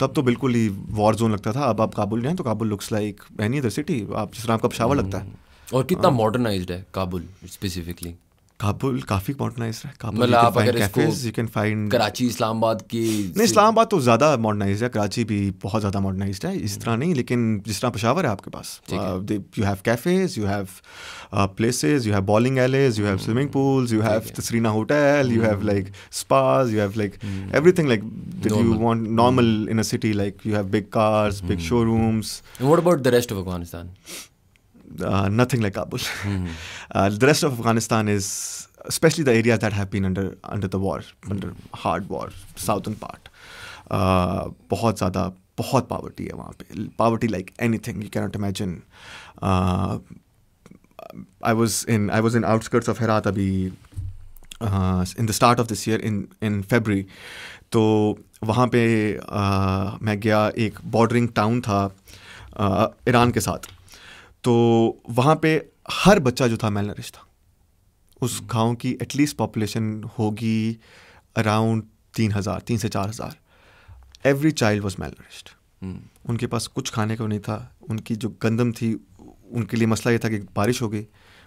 तब तो बिल्कुल ही वॉर जोन लगता था अब आप काबुल जाए तो Kabul looks like any other city आप जिस तरह आपका पशावर लगता है हम्म। और कितना मॉडर्नाइज्ड हाँ। है काबुल स्पेसिफिकली काबुल काफी मॉडर्नाइज है काबुल मतलब आप अगर cafes, you find Karachi Islamabad की नहीं इस्लामाबाद तो ज़्यादा मॉडर्नाइज है कराची भी बहुत ज़्यादा मॉडर्नाइज है इस तरह नहीं लेकिन जिस तरह पशावर है आपके पास you have cafes you have places you have bowling alleys you have swimming pools you have तसरीना hotel you have like spas you have like everything like you want normal in a city like you have big cars big showrooms what about the rest of Afghanistan uh, nothing like Kabul. Mm. Uh, the rest of Afghanistan is, especially the areas that have been under under the war, mm. under hard war, southern part. बहुत ज़्यादा बहुत poverty है वहाँ पे poverty like anything you cannot imagine I was in I was in outskirts of Herat अभी in the start of this year in in February तो वहाँ पे uh, मैं गया एक बॉर्डरिंग टाउन था ईरान uh, के साथ तो वहाँ पे हर बच्चा जो था मेल नरिश था उस हम्म। गांव की एटलीस्ट पॉपुलेशन होगी अराउंड तीन हज़ार तीन से चार हज़ार every child was malnourished उनके पास कुछ खाने को नहीं था उनकी जो गंदम थी उनके लिए मसला ये था कि बारिश हो गई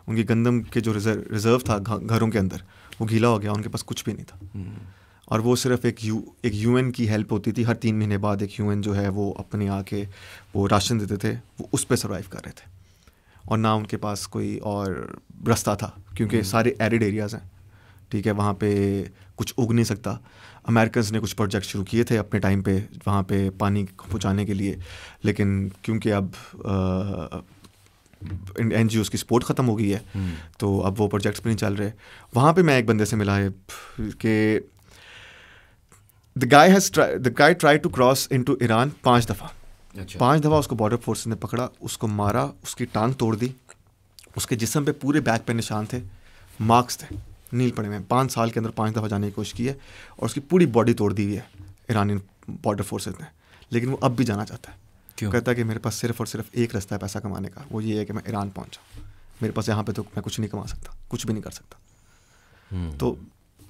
उनकी गंदम के जो रिजर्व रिजर्व था घरों के अंदर वो गीला हो गया उनके पास कुछ भी नहीं था हम्म। और वो सिर्फ एक यू एक यूएन की हेल्प होती थी हर तीन महीने बाद एक यूएन जो है वो अपने आके वो राशन देते थे वो उस पर सर्वाइव कर रहे थे और ना उनके पास कोई और रास्ता था क्योंकि हम्म। सारे एरिड एरियाज़ हैं ठीक है वहाँ पे कुछ उग नहीं सकता अमेरिकन ने कुछ प्रोजेक्ट शुरू किए थे अपने टाइम पे वहाँ पे पानी पहुँचाने के लिए लेकिन क्योंकि अब एन जी की सपोर्ट ख़त्म हो गई है हम्म। तो अब वो प्रोजेक्ट्स भी नहीं चल रहे वहाँ पे मैं एक बंदे से मिला है कि the guy has the guy try to cross in to Iran पाँच दफ़ा अच्छा। पांच दफा उसको बॉर्डर फोर्स ने पकड़ा उसको मारा उसकी टांग तोड़ दी उसके जिसम पे पूरे बैक पे निशान थे मार्क्स थे नील पड़े में पाँच साल के अंदर पाँच दफ़ा जाने की कोशिश की है और उसकी पूरी बॉडी तोड़ दी हुई है ईरानी बॉर्डर फोर्सेज ने लेकिन वो अब भी जाना चाहता है क्यों कहता है कि मेरे पास सिर्फ और सिर्फ एक रास्ता है पैसा कमाने का वो ये है कि मैं ईरान पहुँचा मेरे पास यहाँ पर तो मैं कुछ नहीं कमा सकता कुछ भी नहीं कर सकता हम्म। तो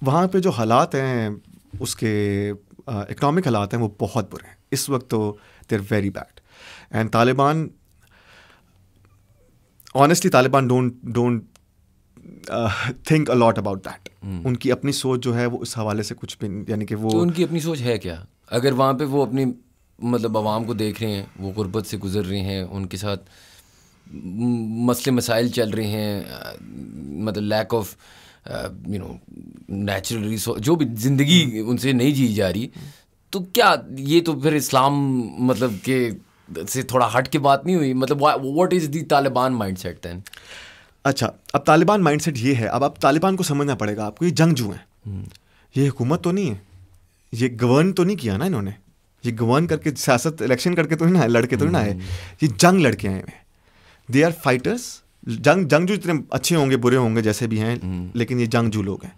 वहाँ पर जो हालात हैं उसके इकनॉमिक हालात हैं वो बहुत बुरे हैं इस वक्त तो there very bad and Taliban honestly Taliban don't don't think a lot about that उनकी अपनी सोच जो है वो इस हवाले से कुछ भी यानी कि वो तो उनकी अपनी सोच है क्या अगर वहाँ पे वो अपनी मतलब आवाम को देख रहे हैं वो गुर्बत से गुजर रहे हैं उनके साथ मसले मसाइल चल रहे हैं मतलब lack of you know natural resource जो भी ज़िंदगी उनसे नहीं जी जा रही तो क्या ये तो फिर इस्लाम मतलब के से थोड़ा हट के बात नहीं हुई मतलब what is the Taliban mindset then अच्छा अब तालिबान माइंड सेट ये है अब आप तालिबान को समझना पड़ेगा आपको ये जंगजू हैं हम्म। ये हुकूमत तो नहीं है ये गवर्न तो नहीं किया ना इन्होंने ये गवर्न करके सियासत इलेक्शन करके तो नहीं ना लड़के तो नहीं ना आए हम्म। ये जंग लड़के आए हैं दे आर फाइटर्स जंग जंगजू इतने अच्छे होंगे बुरे होंगे जैसे भी हैं हम्म। लेकिन ये जंगजू लोग हैं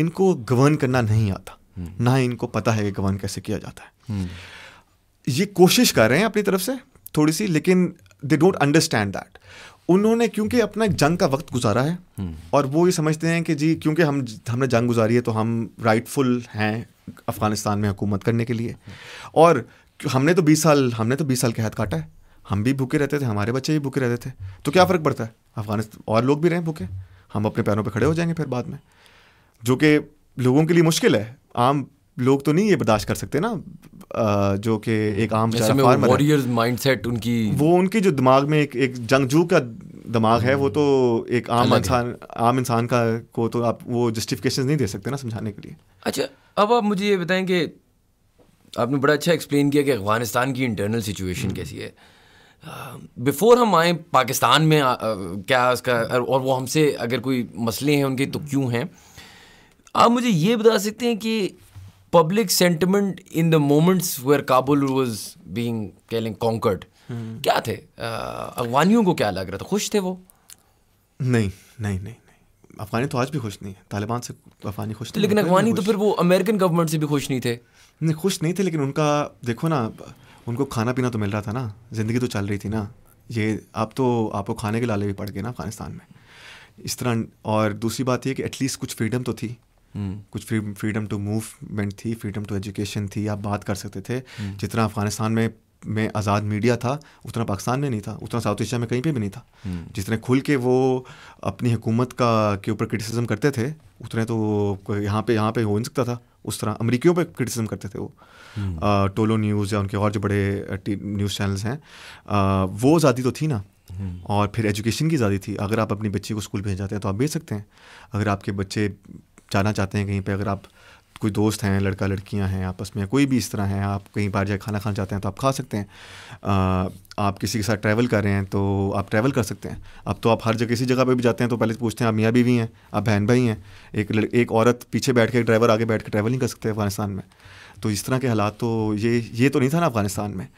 इनको गवर्न करना नहीं आता हम्म। ना ही इनको पता है कि गवर्न कैसे किया जाता है हम्म। ये कोशिश कर रहे हैं अपनी तरफ से थोड़ी सी लेकिन दे डोंट अंडरस्टैंड दैट उन्होंने क्योंकि अपना एक जंग का वक्त गुजारा है और वो ये समझते हैं कि जी क्योंकि हम हमने जंग गुजारी है तो हम राइटफुल हैं अफ़गानिस्तान में हुकूमत करने के लिए और हमने तो बीस साल हमने तो बीस साल के हाथ काटा है हम भी भूखे रहते थे हमारे बच्चे भी भूखे रहते थे तो क्या फ़र्क पड़ता है अफगानिस्तान और लोग भी रहें भूखे हम अपने पैरों पर खड़े हो जाएंगे फिर बाद में जो कि लोगों के लिए मुश्किल है आम लोग तो नहीं ये बर्दाश्त कर सकते ना जो कि एक आम वॉरियर्स माइंडसेट उनकी वो उनकी जो दिमाग में एक एक जंगजू का दिमाग है वो तो हम्म। एक आम इंसान आम इंसान का को तो आप वो जस्टिफिकेशन नहीं दे सकते ना समझाने के लिए अच्छा अब आप मुझे ये बताएं कि आपने बड़ा अच्छा एक्सप्लेन किया कि अफगानिस्तान की इंटरनल सिचुएशन हम्म। कैसी है बिफोर हम आए पाकिस्तान में आ, क्या उसका और वो हमसे अगर कोई मसले हैं उनके तो हम्म। क्यों हैं आप मुझे ये बता सकते हैं कि public sentiment in the moments where Kabul was being calling conquered क्या थे अफगानियों को क्या लग रहा था खुश थे वो नहीं नहीं नहीं अफगानी तो आज भी खुश नहीं है तालिबान से अफगानी खुश थे लेकिन अफगानी तो फिर वो अमेरिकन गवर्नमेंट से भी खुश नहीं थे नहीं खुश नहीं थे लेकिन उनका देखो ना उनको खाना पीना तो मिल रहा था ना ज़िंदगी तो चल रही थी ना ये आप तो आपको खाने के लाले भी पड़ गए ना अफगानिस्तान में इस तरह और दूसरी बात यह कि एटलीस्ट कुछ फ्रीडम तो थी हम्म। कुछ फ्रीडम टू मूवमेंट थी फ्रीडम टू एजुकेशन थी आप बात कर सकते थे हम्म। जितना अफगानिस्तान में में आज़ाद मीडिया था उतना पाकिस्तान में नहीं था उतना साउथ एशिया में कहीं पे भी नहीं था हम्म। जितने खुल के वो अपनी हुकूमत का के ऊपर क्रिटिसिज्म करते थे उतने तो यहाँ पे यहाँ पे हो नहीं सकता था उस तरह अमरीकियों पे क्रिटिसिज्म करते थे वो टोलो न्यूज़ या उनके और जो बड़े न्यूज़ चैनल्स हैं वो आज़ादी तो थी ना हम्म। और फिर एजुकेशन की आज़ादी थी अगर आप अपने बच्चे को स्कूल भेज जाते हैं तो आप भेज सकते हैं अगर आपके बच्चे जाना चाहते हैं कहीं पर अगर आप कोई दोस्त हैं लड़का लड़कियां हैं आपस में कोई भी इस तरह हैं आप कहीं बाहर जाए खाना खाना चाहते हैं तो आप खा सकते हैं आ, आप किसी के साथ ट्रैवल कर रहे हैं तो आप ट्रैवल कर सकते हैं अब तो आप हर जगह किसी जगह पे भी जाते हैं तो पहले तो पूछते हैं आप मियाँ बीवी हैं आप बहन भाई हैं एक एक औरत पीछे बैठ के ड्राइवर आगे बैठ के ट्रैवल नहीं कर सकते अफगानिस्तान में तो इस तरह के हालात तो ये ये तो नहीं था ना अफ़गानिस्तान में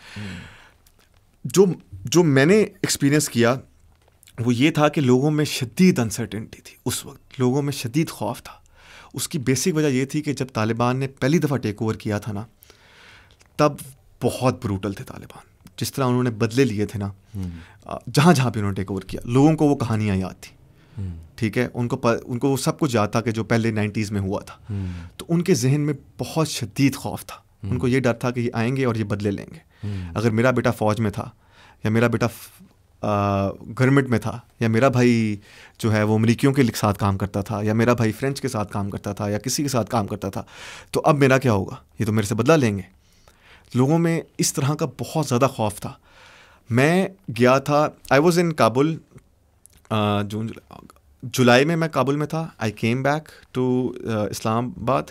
जो जो मैंने एक्सपीरियंस किया वो ये था कि लोगों में शदीद अनसर्टेंटी थी उस वक्त लोगों में शदीद खौफ था उसकी बेसिक वजह ये थी कि जब तालिबान ने पहली दफ़ा टेक ओवर किया था ना तब बहुत ब्रूटल थे तालिबान जिस तरह उन्होंने बदले लिए थे ना जहाँ जहाँ भी उन्होंने टेक ओवर किया लोगों को वो कहानियाँ याद थी हम्म। ठीक है उनको पर, उनको वो सब कुछ याद था कि जो पहले नाइन्टीज़ में हुआ था हम्म। तो उनके जहन में बहुत शदीद खौफ था हम्म। उनको ये डर था कि ये आएंगे और ये बदले लेंगे अगर मेरा बेटा फ़ौज में था या मेरा बेटा गवर्नमेंट में था या मेरा भाई जो है वो अमरीकियों के साथ काम करता था या मेरा भाई फ्रेंच के साथ काम करता था या किसी के साथ काम करता था तो अब मेरा क्या होगा ये तो मेरे से बदला लेंगे लोगों में इस तरह का बहुत ज़्यादा खौफ था मैं गया था आई वॉज़ इन काबुल जून जुलाई में मैं काबुल में था I came back to Islamabad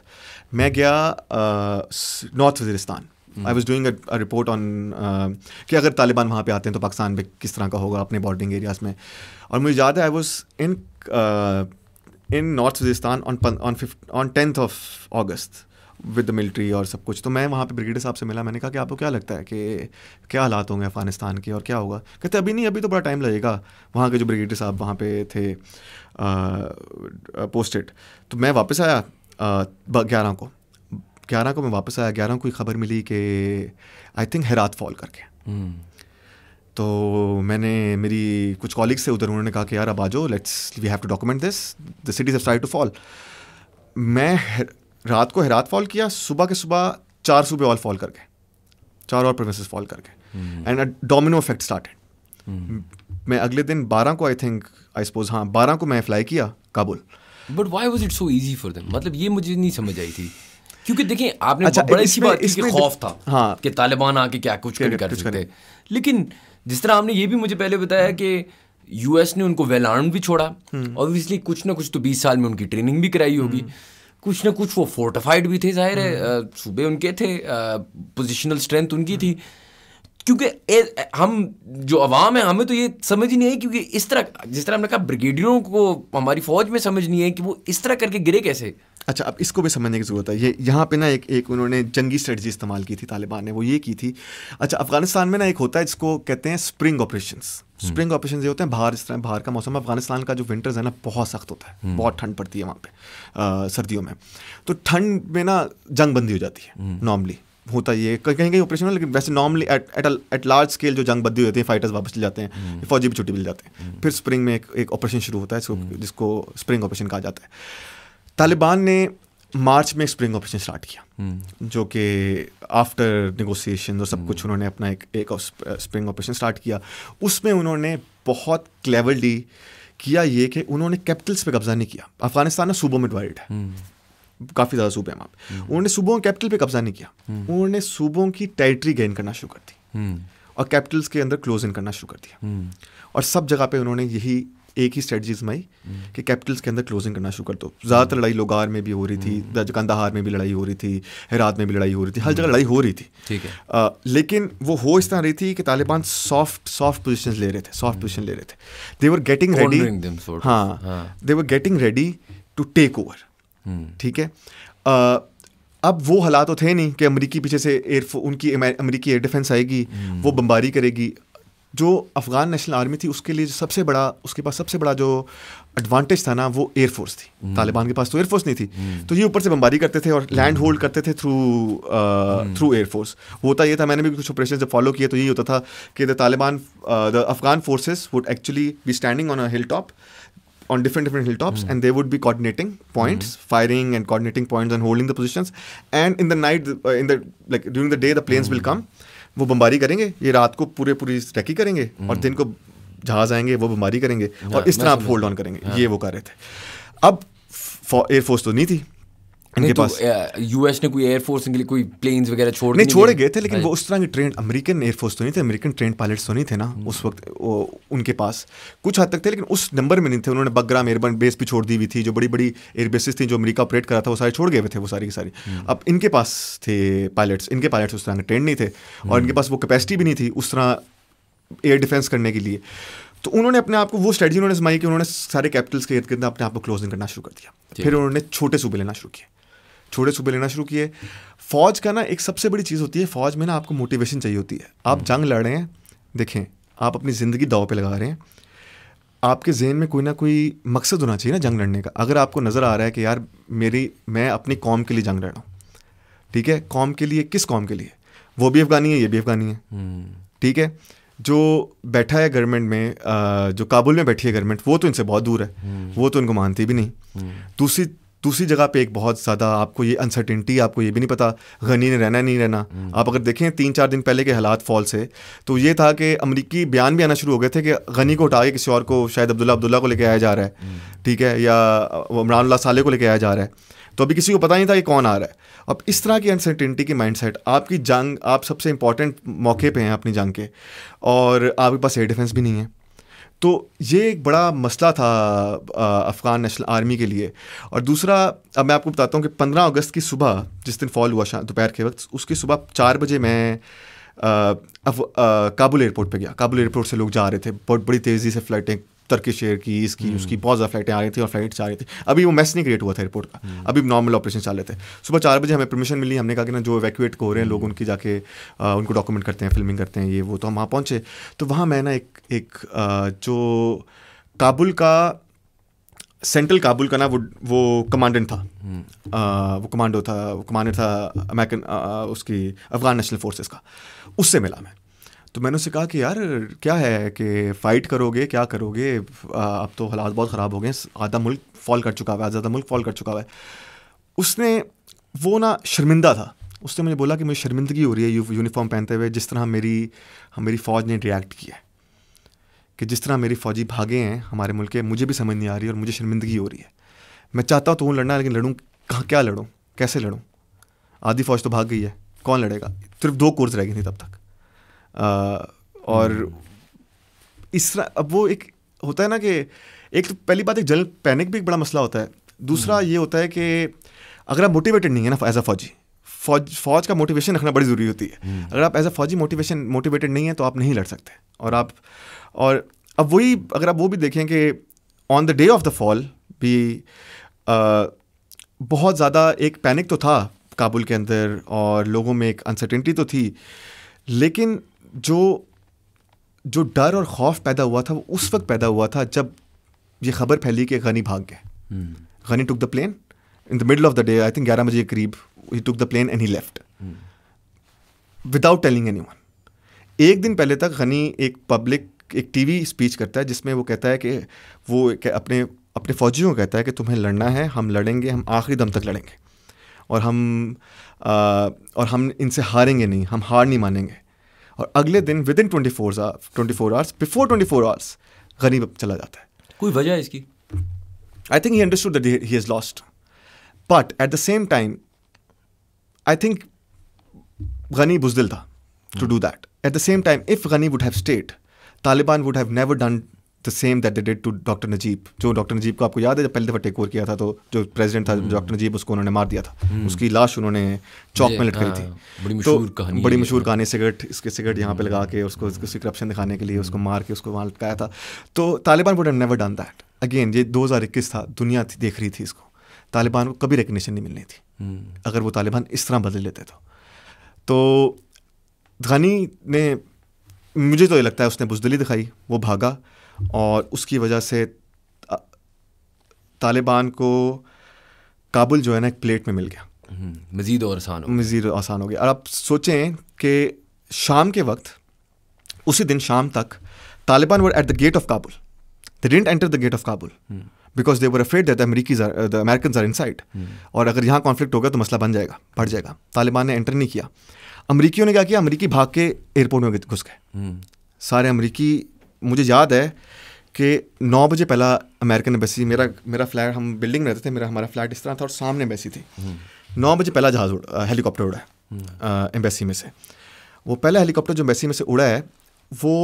मैं गया north Waziristan I was doing report on कि अगर तालिबान वहाँ पे आते हैं तो पाकिस्तान में किस तरह का होगा अपने बॉर्डरिंग एरियाज में और मुझे याद है I was in in north Waziristan on on tenth of August with the military और सब कुछ तो मैं वहाँ पे ब्रिगेडियर साहब से मिला मैंने कहा कि आपको क्या लगता है कि क्या हालात होंगे अफगानिस्तान के और क्या होगा कहते अभी नहीं अभी तो बड़ा टाइम लगेगा वहाँ के जो ब्रिगेडियर साहब वहाँ पे थे पोस्टेड तो मैं वापस आया ग्यारह को ग्यारह को मैं वापस आया ग्यारह को ही खबर मिली कि आई थिंक हैरात फॉल करके hmm. तो मैंने मेरी कुछ कॉलिग से उधर उन्होंने कहा कि यार अब आ जाओ let's we have to document this the cities have try to fall मैं रात को हैरात फॉल किया सुबह के सुबह चार सूबे और फॉल कर गए चार और प्रोविंसेस फॉल कर गए and a domino effect start मैं अगले दिन बारह को आई थिंक आई सपोज हाँ बारह को मैं फ्लाई किया Kabul but why was it so easy for them मतलब ये मुझे नहीं समझ आई थी क्योंकि देखिए आपने अच्छा, बड़ी अच्छी बात इसमें खौफ था हाँ, कि तालिबान आके क्या कुछ कर, कर सकते लेकिन जिस तरह आपने ये भी मुझे पहले बताया हम्म। कि यूएस ने उनको वेल आर्म भी छोड़ा ऑब्वियसली हम्म। कुछ ना कुछ तो बीस साल में उनकी ट्रेनिंग भी कराई होगी हम्म। कुछ ना कुछ वो फोर्टिफाइड भी थे जाहिर है हम्म। सूबे उनके थे पोजिशनल स्ट्रेंथ उनकी थी क्योंकि हम जो अवाम है हमें तो ये समझ ही नहीं है क्योंकि इस तरह जिस तरह हमने कहा ब्रिगेडियरों को हमारी फौज में समझ नहीं है कि वो इस तरह करके गिरे कैसे अच्छा अब इसको भी समझने की ज़रूरत है ये यहाँ पे ना एक एक उन्होंने जंगी स्ट्रेटजी इस्तेमाल की थी तालिबान ने वो ये की थी अच्छा अफगानिस्तान में ना एक होता है जिसको कहते हैं स्प्रिंग ऑपरेशन स्प्रिंग ऑपरेशन ये होते हैं बाहर इस तरह बाहर का मौसम अफगानिस्तान का जो विंटर्स है ना बहुत सख्त होता है हम्म। बहुत ठंड पड़ती है वहाँ पे सर्दियों में तो ठंड में ना जंग बंदी हो जाती है नॉर्मली हम्म। होता ही है कहीं कहीं ऑपरेशन लेकिन वैसे normally at at large scale जो जंग बद्दी होती है फाइटर्स वापस चले जाते हैं हम्म। फौजी भी छुट्टी मिल जाते हैं हम्म। फिर स्प्रिंग में एक एक ऑपरेशन शुरू होता है हम्म। जिसको स्प्रिंग ऑपरेशन कहा जाता है तालिबान ने मार्च में स्प्रिंग ऑपरेशन स्टार्ट किया जो कि आफ्टर निगोसिएशन और सब कुछ उन्होंने अपना एक एक स्प्रिंग ऑपरेशन स्टार्ट किया उसमें उन्होंने बहुत क्लेवरली किया ये कि उन्होंने कैपिटल्स पे कब्जा नहीं किया अफगानिस्तान ना सूबों में डिवाइड है काफ़ी ज़्यादा सूबे हैं वहाँ उन्होंने सूबों कैपिटल पे कब्जा नहीं किया उन्होंने सूबों की टेरिटरी गेन करना शुरू कर दी हम्म। और कैपिटल्स के अंदर क्लोज इन करना शुरू कर दिया हम्म। और सब जगह पे उन्होंने यही एक ही स्ट्रेटजी आजमाई हम्म। कि कैपिटल्स के अंदर क्लोजिंग करना शुरू कर दो ज़्यादातर लड़ाई लोगार में भी हो रही थी कंदाहार में भी लड़ाई हो रही थी हेरात में भी लड़ाई हो रही थी हर जगह लड़ाई हो रही थी ठीक है आ, लेकिन वो हो इस तरह रही थी कि तालिबान सॉफ्ट सॉफ्ट पोजिशन ले रहे थे सॉफ्ट पोजिशन ले रहे थे दे वर गेटिंग रेडी हाँ they were getting ready to take over हम्म। ठीक है अब वो हालात तो थे नहीं कि अमरीकी पीछे से एयर उनकी अमरीकी एयर डिफेंस आएगी वो हम्म। बम्बारी करेगी जो अफ़गान नेशनल आर्मी थी उसके लिए सबसे बड़ा उसके पास सबसे बड़ा जो एडवांटेज था ना वो एयरफोर्स थी हम्म। तालिबान के पास तो एयरफोर्स नहीं थी तो ये ऊपर से बम्बारी करते थे और लैंड होल्ड करते थे थ्रू थ्रू एयरफोर्स होता ये था मैंने भी कुछ ऑपरेशन जब फॉलो किया तो यही होता था कि the Taliban the Afghan forces would actually be standing on a hilltop on different different hilltops mm. and they would be coordinating points mm. firing and coordinating points and holding the positions and in the night uh, in the like during the day the planes mm. will come वो बमबारी करेंगे ये रात को पूरे पूरी ट्रैकी करेंगे और दिन को जहाज आएंगे वो बमबारी करेंगे और इस तरह आप होल्ड ऑन करेंगे ये वो कर रहे थे अब एयरफोर्स तो नहीं थी इनके तो, पास यूएस ने कोई एयरफोर्स के लिए कोई प्लेन्स वगैरह छोड़ नहीं छोड़े गए थे लेकिन वो उस तरह के ट्रेन अमेरिकन एयरफोर्स तो नहीं थे अमेरिकन ट्रेन पायलट्स तो नहीं थे ना hmm. उस वक्त उनके पास कुछ हद तक थे लेकिन उस नंबर में नहीं थे उन्होंने बगराम एयरबन बेस भी छोड़ दी हुई थी जो बड़ी बड़ी एयरबेसिस थी जो अमरीका ऑपरेट करा था वो सारे छोड़ गए हुए थे वो सारी की सारी hmm. अब इनके पास थे पायलट्स इनके पायलट्स उस तरह के ट्रेन नहीं थे और hmm. इनके पास वो कैपेसिटी भी नहीं थी उस तरह एयर डिफेंस करने के लिए तो उन्होंने अपने आप को वो स्ट्रेटजी उन्होंने समाई कि उन्होंने सारे कैपिटल्स के इर्द गिर्द अपने आप को क्लोजिंग करना शुरू कर दिया फिर उन्होंने छोटे सूबे लेना शुरू किए छोटे सूबे लेना शुरू किए फौज का ना एक सबसे बड़ी चीज़ होती है फौज में ना आपको मोटिवेशन चाहिए होती है आप हम्म। जंग लड़ रहे हैं देखें आप अपनी ज़िंदगी दाव पे लगा रहे हैं आपके जहन में कोई ना कोई मकसद होना चाहिए ना जंग लड़ने का अगर आपको नज़र आ रहा है कि यार मेरी मैं अपनी कौम के लिए जंग लड़ रहा हूँ ठीक है कौम के लिए किस कौम के लिए वो भी अफ़गानी है ये भी अफ़गानी है हम्म। ठीक है जो बैठा है गवर्नमेंट में जो काबुल में बैठी है गवर्नमेंट वो तो इनसे बहुत दूर है हम्म। वो तो इनको मानती भी नहीं दूसरी दूसरी जगह पे एक बहुत ज़्यादा आपको ये अनसर्टिनटी आपको ये भी नहीं पता गनी ने रहना नहीं रहना हम्म। आप अगर देखें तीन चार दिन पहले के हालात फॉल से तो ये था कि अमरीकी बयान भी आना शुरू हो गए थे कि गनी को उठा के किसी और को शायद अब्दुल्ला अब्दुल्ला को लेके आया जा रहा है हम्म। ठीक है या इमरान साले को लेके आया जा रहा है तो अभी किसी को पता नहीं था कि कौन आ रहा है अब इस तरह की अनसर्टिनटी की माइंडसेट आपकी जंग आप सबसे इंपॉर्टेंट मौके पे हैं अपनी जंग के और आपके पास एयर डिफेंस भी नहीं है तो ये एक बड़ा मसला था अफ़गान नेशनल आर्मी के लिए और दूसरा अब मैं आपको बताता हूँ कि 15 अगस्त की सुबह जिस दिन फॉल हुआ दोपहर के वक्त उसकी सुबह चार बजे मैं काबुल एयरपोर्ट पे गया काबुल एयरपोर्ट से लोग जा रहे थे बहुत बड़ी तेज़ी से फ़्लाइटें तर्किश एयर की इसकी हम्म। उसकी बहुत ज़्यादा फ्लाइटें आ रही थी और फ्लाइट आ रही थी अभी वो मैस नहीं क्रिएट हुआ था एयरपोर्ट का हम्म। अभी नॉर्मल ऑपरेशन चल रहे थे सुबह चार बजे हमें परमिशन मिली हमने कहा कि ना जो को हो रहे हैं हम्म। लोग उनकी जाके उनको डॉक्यूमेंट करते हैं फिल्मिंग करते हैं ये वो तो हम वहाँ पहुँचे तो वहाँ मैं ना एक एक जो काबुल का सेंट्रल काबुल का ना वो वो कमांडेंट था वो कमांडो था वो कमांडर था अमेरिकन उसकी अफगान नेशनल फोर्सेस का उससे मिला मैं तो मैंने उससे कहा कि यार क्या है कि फ़ाइट करोगे क्या करोगे अब तो हालात बहुत ख़राब हो गए आधा मुल्क फॉल कर चुका हुआ है आधा मुल्क फॉल कर चुका हुआ है उसने वो ना शर्मिंदा था उसने मुझे बोला कि मुझे शर्मिंदगी हो रही है यूनिफॉर्म पहनते हुए जिस तरह मेरी मेरी फ़ौज ने रिएक्ट किया है कि जिस तरह मेरी फ़ौजी भागे हैं हमारे मुल्क के मुझे भी समझ नहीं आ रही और मुझे शर्मिंदगी हो रही है मैं चाहता हूँ तो हूँ लड़ना लेकिन लड़ूँ कहाँ क्या लड़ूँ कैसे लड़ूँ आधी फ़ौज तो भाग गई है कौन लड़ेगा सिर्फ दो कोर्स रह गई थी तब तक और हम्म। इस अब वो एक होता है ना कि एक तो पहली बात एक जनरल पैनिक भी एक बड़ा मसला होता है दूसरा हम्म। ये होता है कि अगर आप मोटिवेटेड नहीं है ना एज अ फौजी फौज फौज का मोटिवेशन रखना बड़ी ज़रूरी होती है हम्म। अगर आप एज अ फौजी मोटिवेशन मोटिवेटेड नहीं है तो आप नहीं लड़ सकते और आप और अब वही अगर आप वो भी देखें कि on the day of the fall भी आ, बहुत ज़्यादा एक पैनिक तो था काबुल के अंदर और लोगों में एक अनसर्टिनटी तो थी लेकिन जो जो डर और खौफ पैदा हुआ था वो उस वक्त पैदा हुआ था जब ये खबर फैली कि गनी भाग गए हम्म। Ghani took the plane in the middle of the day I think ग्यारह बजे के करीब ही took the plane and he left without telling any एक दिन पहले तक गनी एक पब्लिक एक टीवी स्पीच करता है जिसमें वो कहता है कि वो अपने अपने फौजियों को कहता है कि तुम्हें लड़ना है हम लड़ेंगे हम आखिरी दम तक लड़ेंगे और हम आ, और हम इनसे हारेंगे नहीं हम हार नहीं मानेंगे और अगले दिन within twenty four twenty four hours before twenty four hours गरीब चला जाता है कोई वजह है इसकी I think he understood that he is lost but at the same time I think Ghani बुजदिल था to do that at the same time if Ghani would have stayed Taliban would have never done the same that they did to doctor Najib जो doctor Najeeb को आपको याद है जब पहले दफ़ा टेक ओवर किया था तो जो प्रेसिडेंट था डॉक्टर हम्म। नजीब उसको उन्होंने मार दिया था हम्म। उसकी लाश उन्होंने चौक में लटकाई हाँ, थी बड़ी तो मशहूर कहानी बड़ी मशहूर तो। कहानी सिगरेट इसके सिगरेट यहाँ पे लगा के उसको उसकी करप्शन दिखाने के लिए उसको हम्म। मार के उसको वहाँ लटकाया था तो Taliban would never done that again ये दो था दुनिया देख रही थी इसको तालिबान को कभी रिकग्निशन नहीं मिलनी थी अगर वो तालिबान इस तरह बदल लेते तो धनी तो, ने मुझे तो ये लगता है उसने बुजदली दिखाई वो भागा और उसकी वजह से तालिबान को काबुल जो है ना एक प्लेट में मिल गया हम्म, मज़ीद और आसान मज़ीद आसान हो गया और आप सोचें कि शाम के वक्त उसी दिन शाम तक Taliban were at the gate of Kabul they didn't enter the gate of Kabul because they were afraid that अमरीकी the American are inside और अगर यहाँ कॉन्फ्लिक्ट होगा तो मसला बन जाएगा बढ़ जाएगा तालिबान ने एंटर नहीं किया अमरीकियों ने क्या किया अमरीकी भाग के एयरपोर्ट में घुस गए hmm. सारे अमरीकी मुझे याद है कि नौ बजे पहला अमेरिकन एम्बेसी मेरा मेरा फ्लैट हम बिल्डिंग रहते थे मेरा हमारा फ्लैट इस तरह था और सामने एम्बेसी थी नौ बजे पहला जहाज़ उड़ा हेलीकॉप्टर उड़ा है एम्बेसी में से वो पहला हेलीकॉप्टर जो एम्बेसी में से उड़ा है वो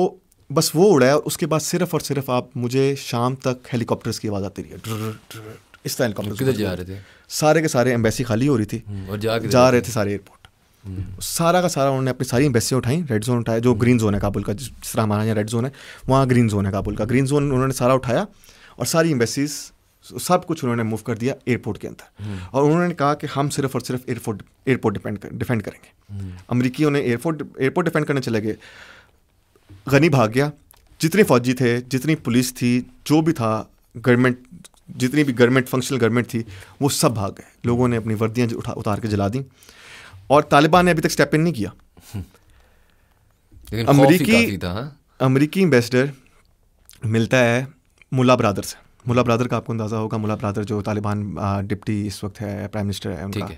बस वो उड़ा है और उसके बाद सिर्फ और सिर्फ आप मुझे शाम तक हेलीकॉप्टर्स की आवाज़ आती रही है इस तरह हेलीकॉप्टर जा रहे थे सारे के सारे एम्बेसी खाली हो रही थी हम्म, और जा रहे थे सारे एयरपोर्ट सारा का सारा उन्होंने अपनी सारी इन्वेस्टियाँ उठाई रेड जोन उठाया जो ग्रीन हम्म। जोन है काबुल का जिस तरह हमारा यहाँ रेड जोन है वहाँ ग्रीन जोन है काबुल का ग्रीन जोन उन्होंने सारा उठाया और सारी एम्बेसीज सब कुछ उन्होंने मूव कर दिया एयरपोर्ट के अंदर हम्म। और उन्होंने कहा कि हम सिर्फ और सिर्फ एयरपोर्ट एयरपोर्ट डिपेंड कर, डिफेंड करेंगे हम्म। अमरीकियों ने एयरपोर्ट एयरपोर्ट डिफेंड करने चले गए गनी भाग गया जितने फौजी थे जितनी पुलिस थी जो भी था गवर्नमेंट जितनी भी गवर्नमेंट फंक्शनल गवर्नमेंट थी वो सब भाग गए लोगों ने अपनी वर्दियाँ उठा उतार के जला दी और तालिबान ने अभी तक स्टेप इन नहीं किया अमरीकी अमरीकी एम्बेसडर मिलता है मुला ब्रादर से मुला ब्रादर का आपको अंदाज़ा होगा मुला ब्रादर जो तालिबान डिप्टी इस वक्त है प्राइम मिनिस्टर है उनका है। आ,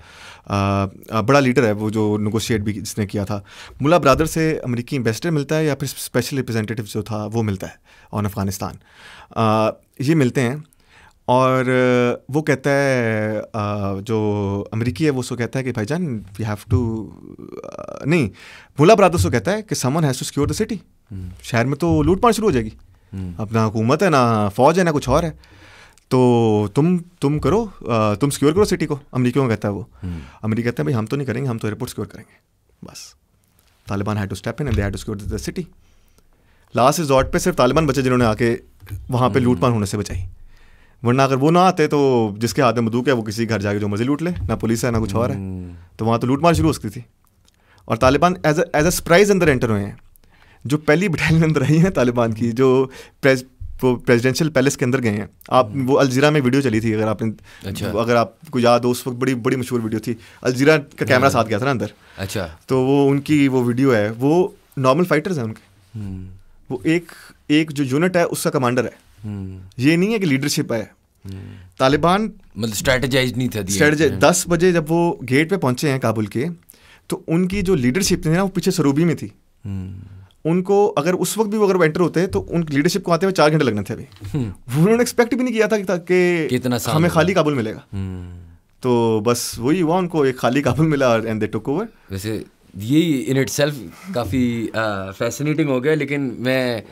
बड़ा लीडर है वो जो नगोशिएट भी जिसने किया था मुला ब्रादर से अमरीकी एम्बेसडर मिलता है या फिर स्पेशल रिप्रेजेंटेटिव जो था वो मिलता है ऑन अफ़गानिस्तान ये मिलते हैं और वो कहता है जो अमेरिकी है वो सो कहता है कि भाई जान वी हैव टू नहीं भोला ब्रादर्स को कहता है कि someone has to secure the city शहर में तो लूटपाट शुरू हो जाएगी हम्म। अब ना हुकूमत है ना फौज है ना कुछ और है तो तुम तुम करो तुम सिक्योर करो सिटी को अमरीकियों कहता है वो हम्म। अमरीका कहता है भाई हम तो नहीं करेंगे हम तो एयरपोर्ट सिक्योर करेंगे बस Taliban had to step in and they had to secure the city last resort पे सिर्फ तालिबान बचे जिन्होंने आके वहाँ पे हम्म। लूटपाट होने से बचाई वरना अगर वो ना आते तो जिसके हाथ में बंदूक है वो किसी घर जाके जो मर्जी लूट ले ना पुलिस है ना कुछ और है हम्म। तो वहाँ तो लूट मार शुरू हो सकती थी और Taliban as as a surprise अंदर एंटर हुए हैं जो पहली बटालियन अंदर आई है तालिबान की जो प्रेस वो प्रेजिडेंशियल पैलेस के अंदर गए हैं आप हम्म। वो अलजीरा में वीडियो चली थी अगर आपने अच्छा। अगर आपको याद हो उस वक्त बड़ी बड़ी मशहूर वीडियो थी अलजीरा का कैमरा हम्म। साथ गया था ना अंदर अच्छा तो वो उनकी वो वीडियो है वो नॉर्मल फाइटर्स हैं उनके वो एक एक जो यूनिट है उसका कमांडर है ये नहीं है कि लीडरशिप है तालिबान मतलब स्ट्रेटेजाइज नहीं था स्ट्रेटेजाइज हाँ। दस बजे जब वो गेट पे पहुंचे हैं काबुल के तो उनकी जो लीडरशिप थी ना वो पीछे सरूबी में थी हम्म। उनको अगर उस वक्त भी वो अगर एंटर होते तो उन लीडरशिप को आते हुए चार घंटे लगने थे अभी हम्म। उन्होंने एक्सपेक्ट भी नहीं किया था कि कितना हमें खाली काबुल मिलेगा हम्म। तो बस वही हुआ उनको एक खाली काबुल मिला एंड दे टुक ओवर वैसे ये इन इट काफ़ी फैसिनेटिंग हो गया लेकिन मैं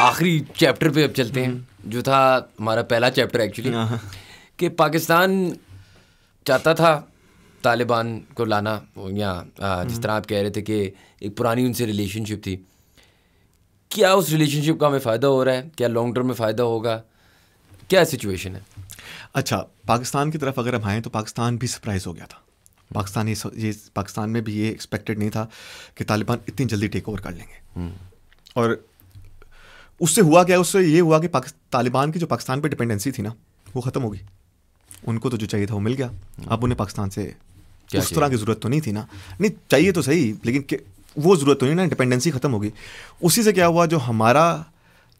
आखिरी चैप्टर पे अब चलते हैं जो था हमारा पहला चैप्टर एक्चुअली हाँ। कि पाकिस्तान चाहता था तालिबान को लाना या जिस हम्म। तरह आप कह रहे थे कि एक पुरानी उनसे रिलेशनशिप थी क्या उस रिलेशनशिप का हमें फ़ायदा हो रहा है क्या लॉन्ग टर्म में फ़ायदा होगा क्या सिचुएशन है अच्छा पाकिस्तान की तरफ अगर हम आएँ तो पाकिस्तान भी सरप्राइज़ हो गया था पाकिस्तान ये, ये पाकिस्तान में भी ये एक्सपेक्टेड नहीं था कि तालिबान इतनी जल्दी टेक ओवर कर लेंगे हम्म। और उससे हुआ क्या उससे ये हुआ कि तालिबान की जो पाकिस्तान पर डिपेंडेंसी थी ना वो ख़त्म होगी उनको तो जो चाहिए था वो मिल गया हाँ। अब उन्हें पाकिस्तान से उस तरह की ज़रूरत तो नहीं थी ना नहीं चाहिए तो सही लेकिन वो ज़रूरत तो नहीं ना डिपेंडेंसी ख़त्म होगी उसी से क्या हुआ जो हमारा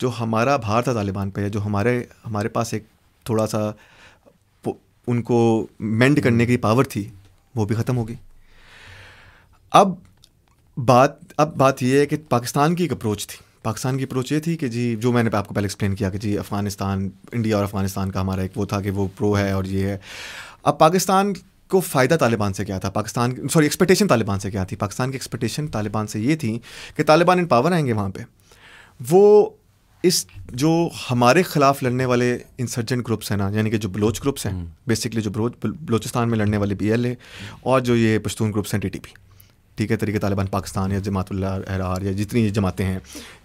जो हमारा भार था तालिबान पे जो हमारे हमारे पास एक थोड़ा सा उनको मेंड हम्म। करने की पावर थी वो भी ख़त्म होगी अब बात अब बात यह है कि पाकिस्तान की एक अप्रोच थी पाकिस्तान की अप्रोच ये थी कि जी जो मैंने आपको पहले एक्सप्लेन किया कि जी अफ़गानिस्तान इंडिया और अफ़गानिस्तान का हमारा एक वो था कि वो प्रो है और ये है अब पाकिस्तान को फ़ायदा तालिबान से क्या था पाकिस्तान सॉरी एक्सपेक्टेशन तालिबान से क्या थी पाकिस्तान की एक्सपेक्टेशन तालिबान से ये थी कि तालिबान इन पावर आएंगे वहाँ पर वो इस जो हमारे ख़िलाफ़ लड़ने वाले इंसर्जेंट ग्रुप्स हैं ना यानी कि जो बलोच ग्रुप्स हैं बेसिकली हम्म। जो बलोच बलोचिस्तान में लड़ने वाले बी एल ए और जो ये पश्तून ग्रुप्स हैं टी टी पी ठीक है तरीके तालिबान पाकिस्तान या जमातुल्ला अहरार या जितनी ये जमातें हैं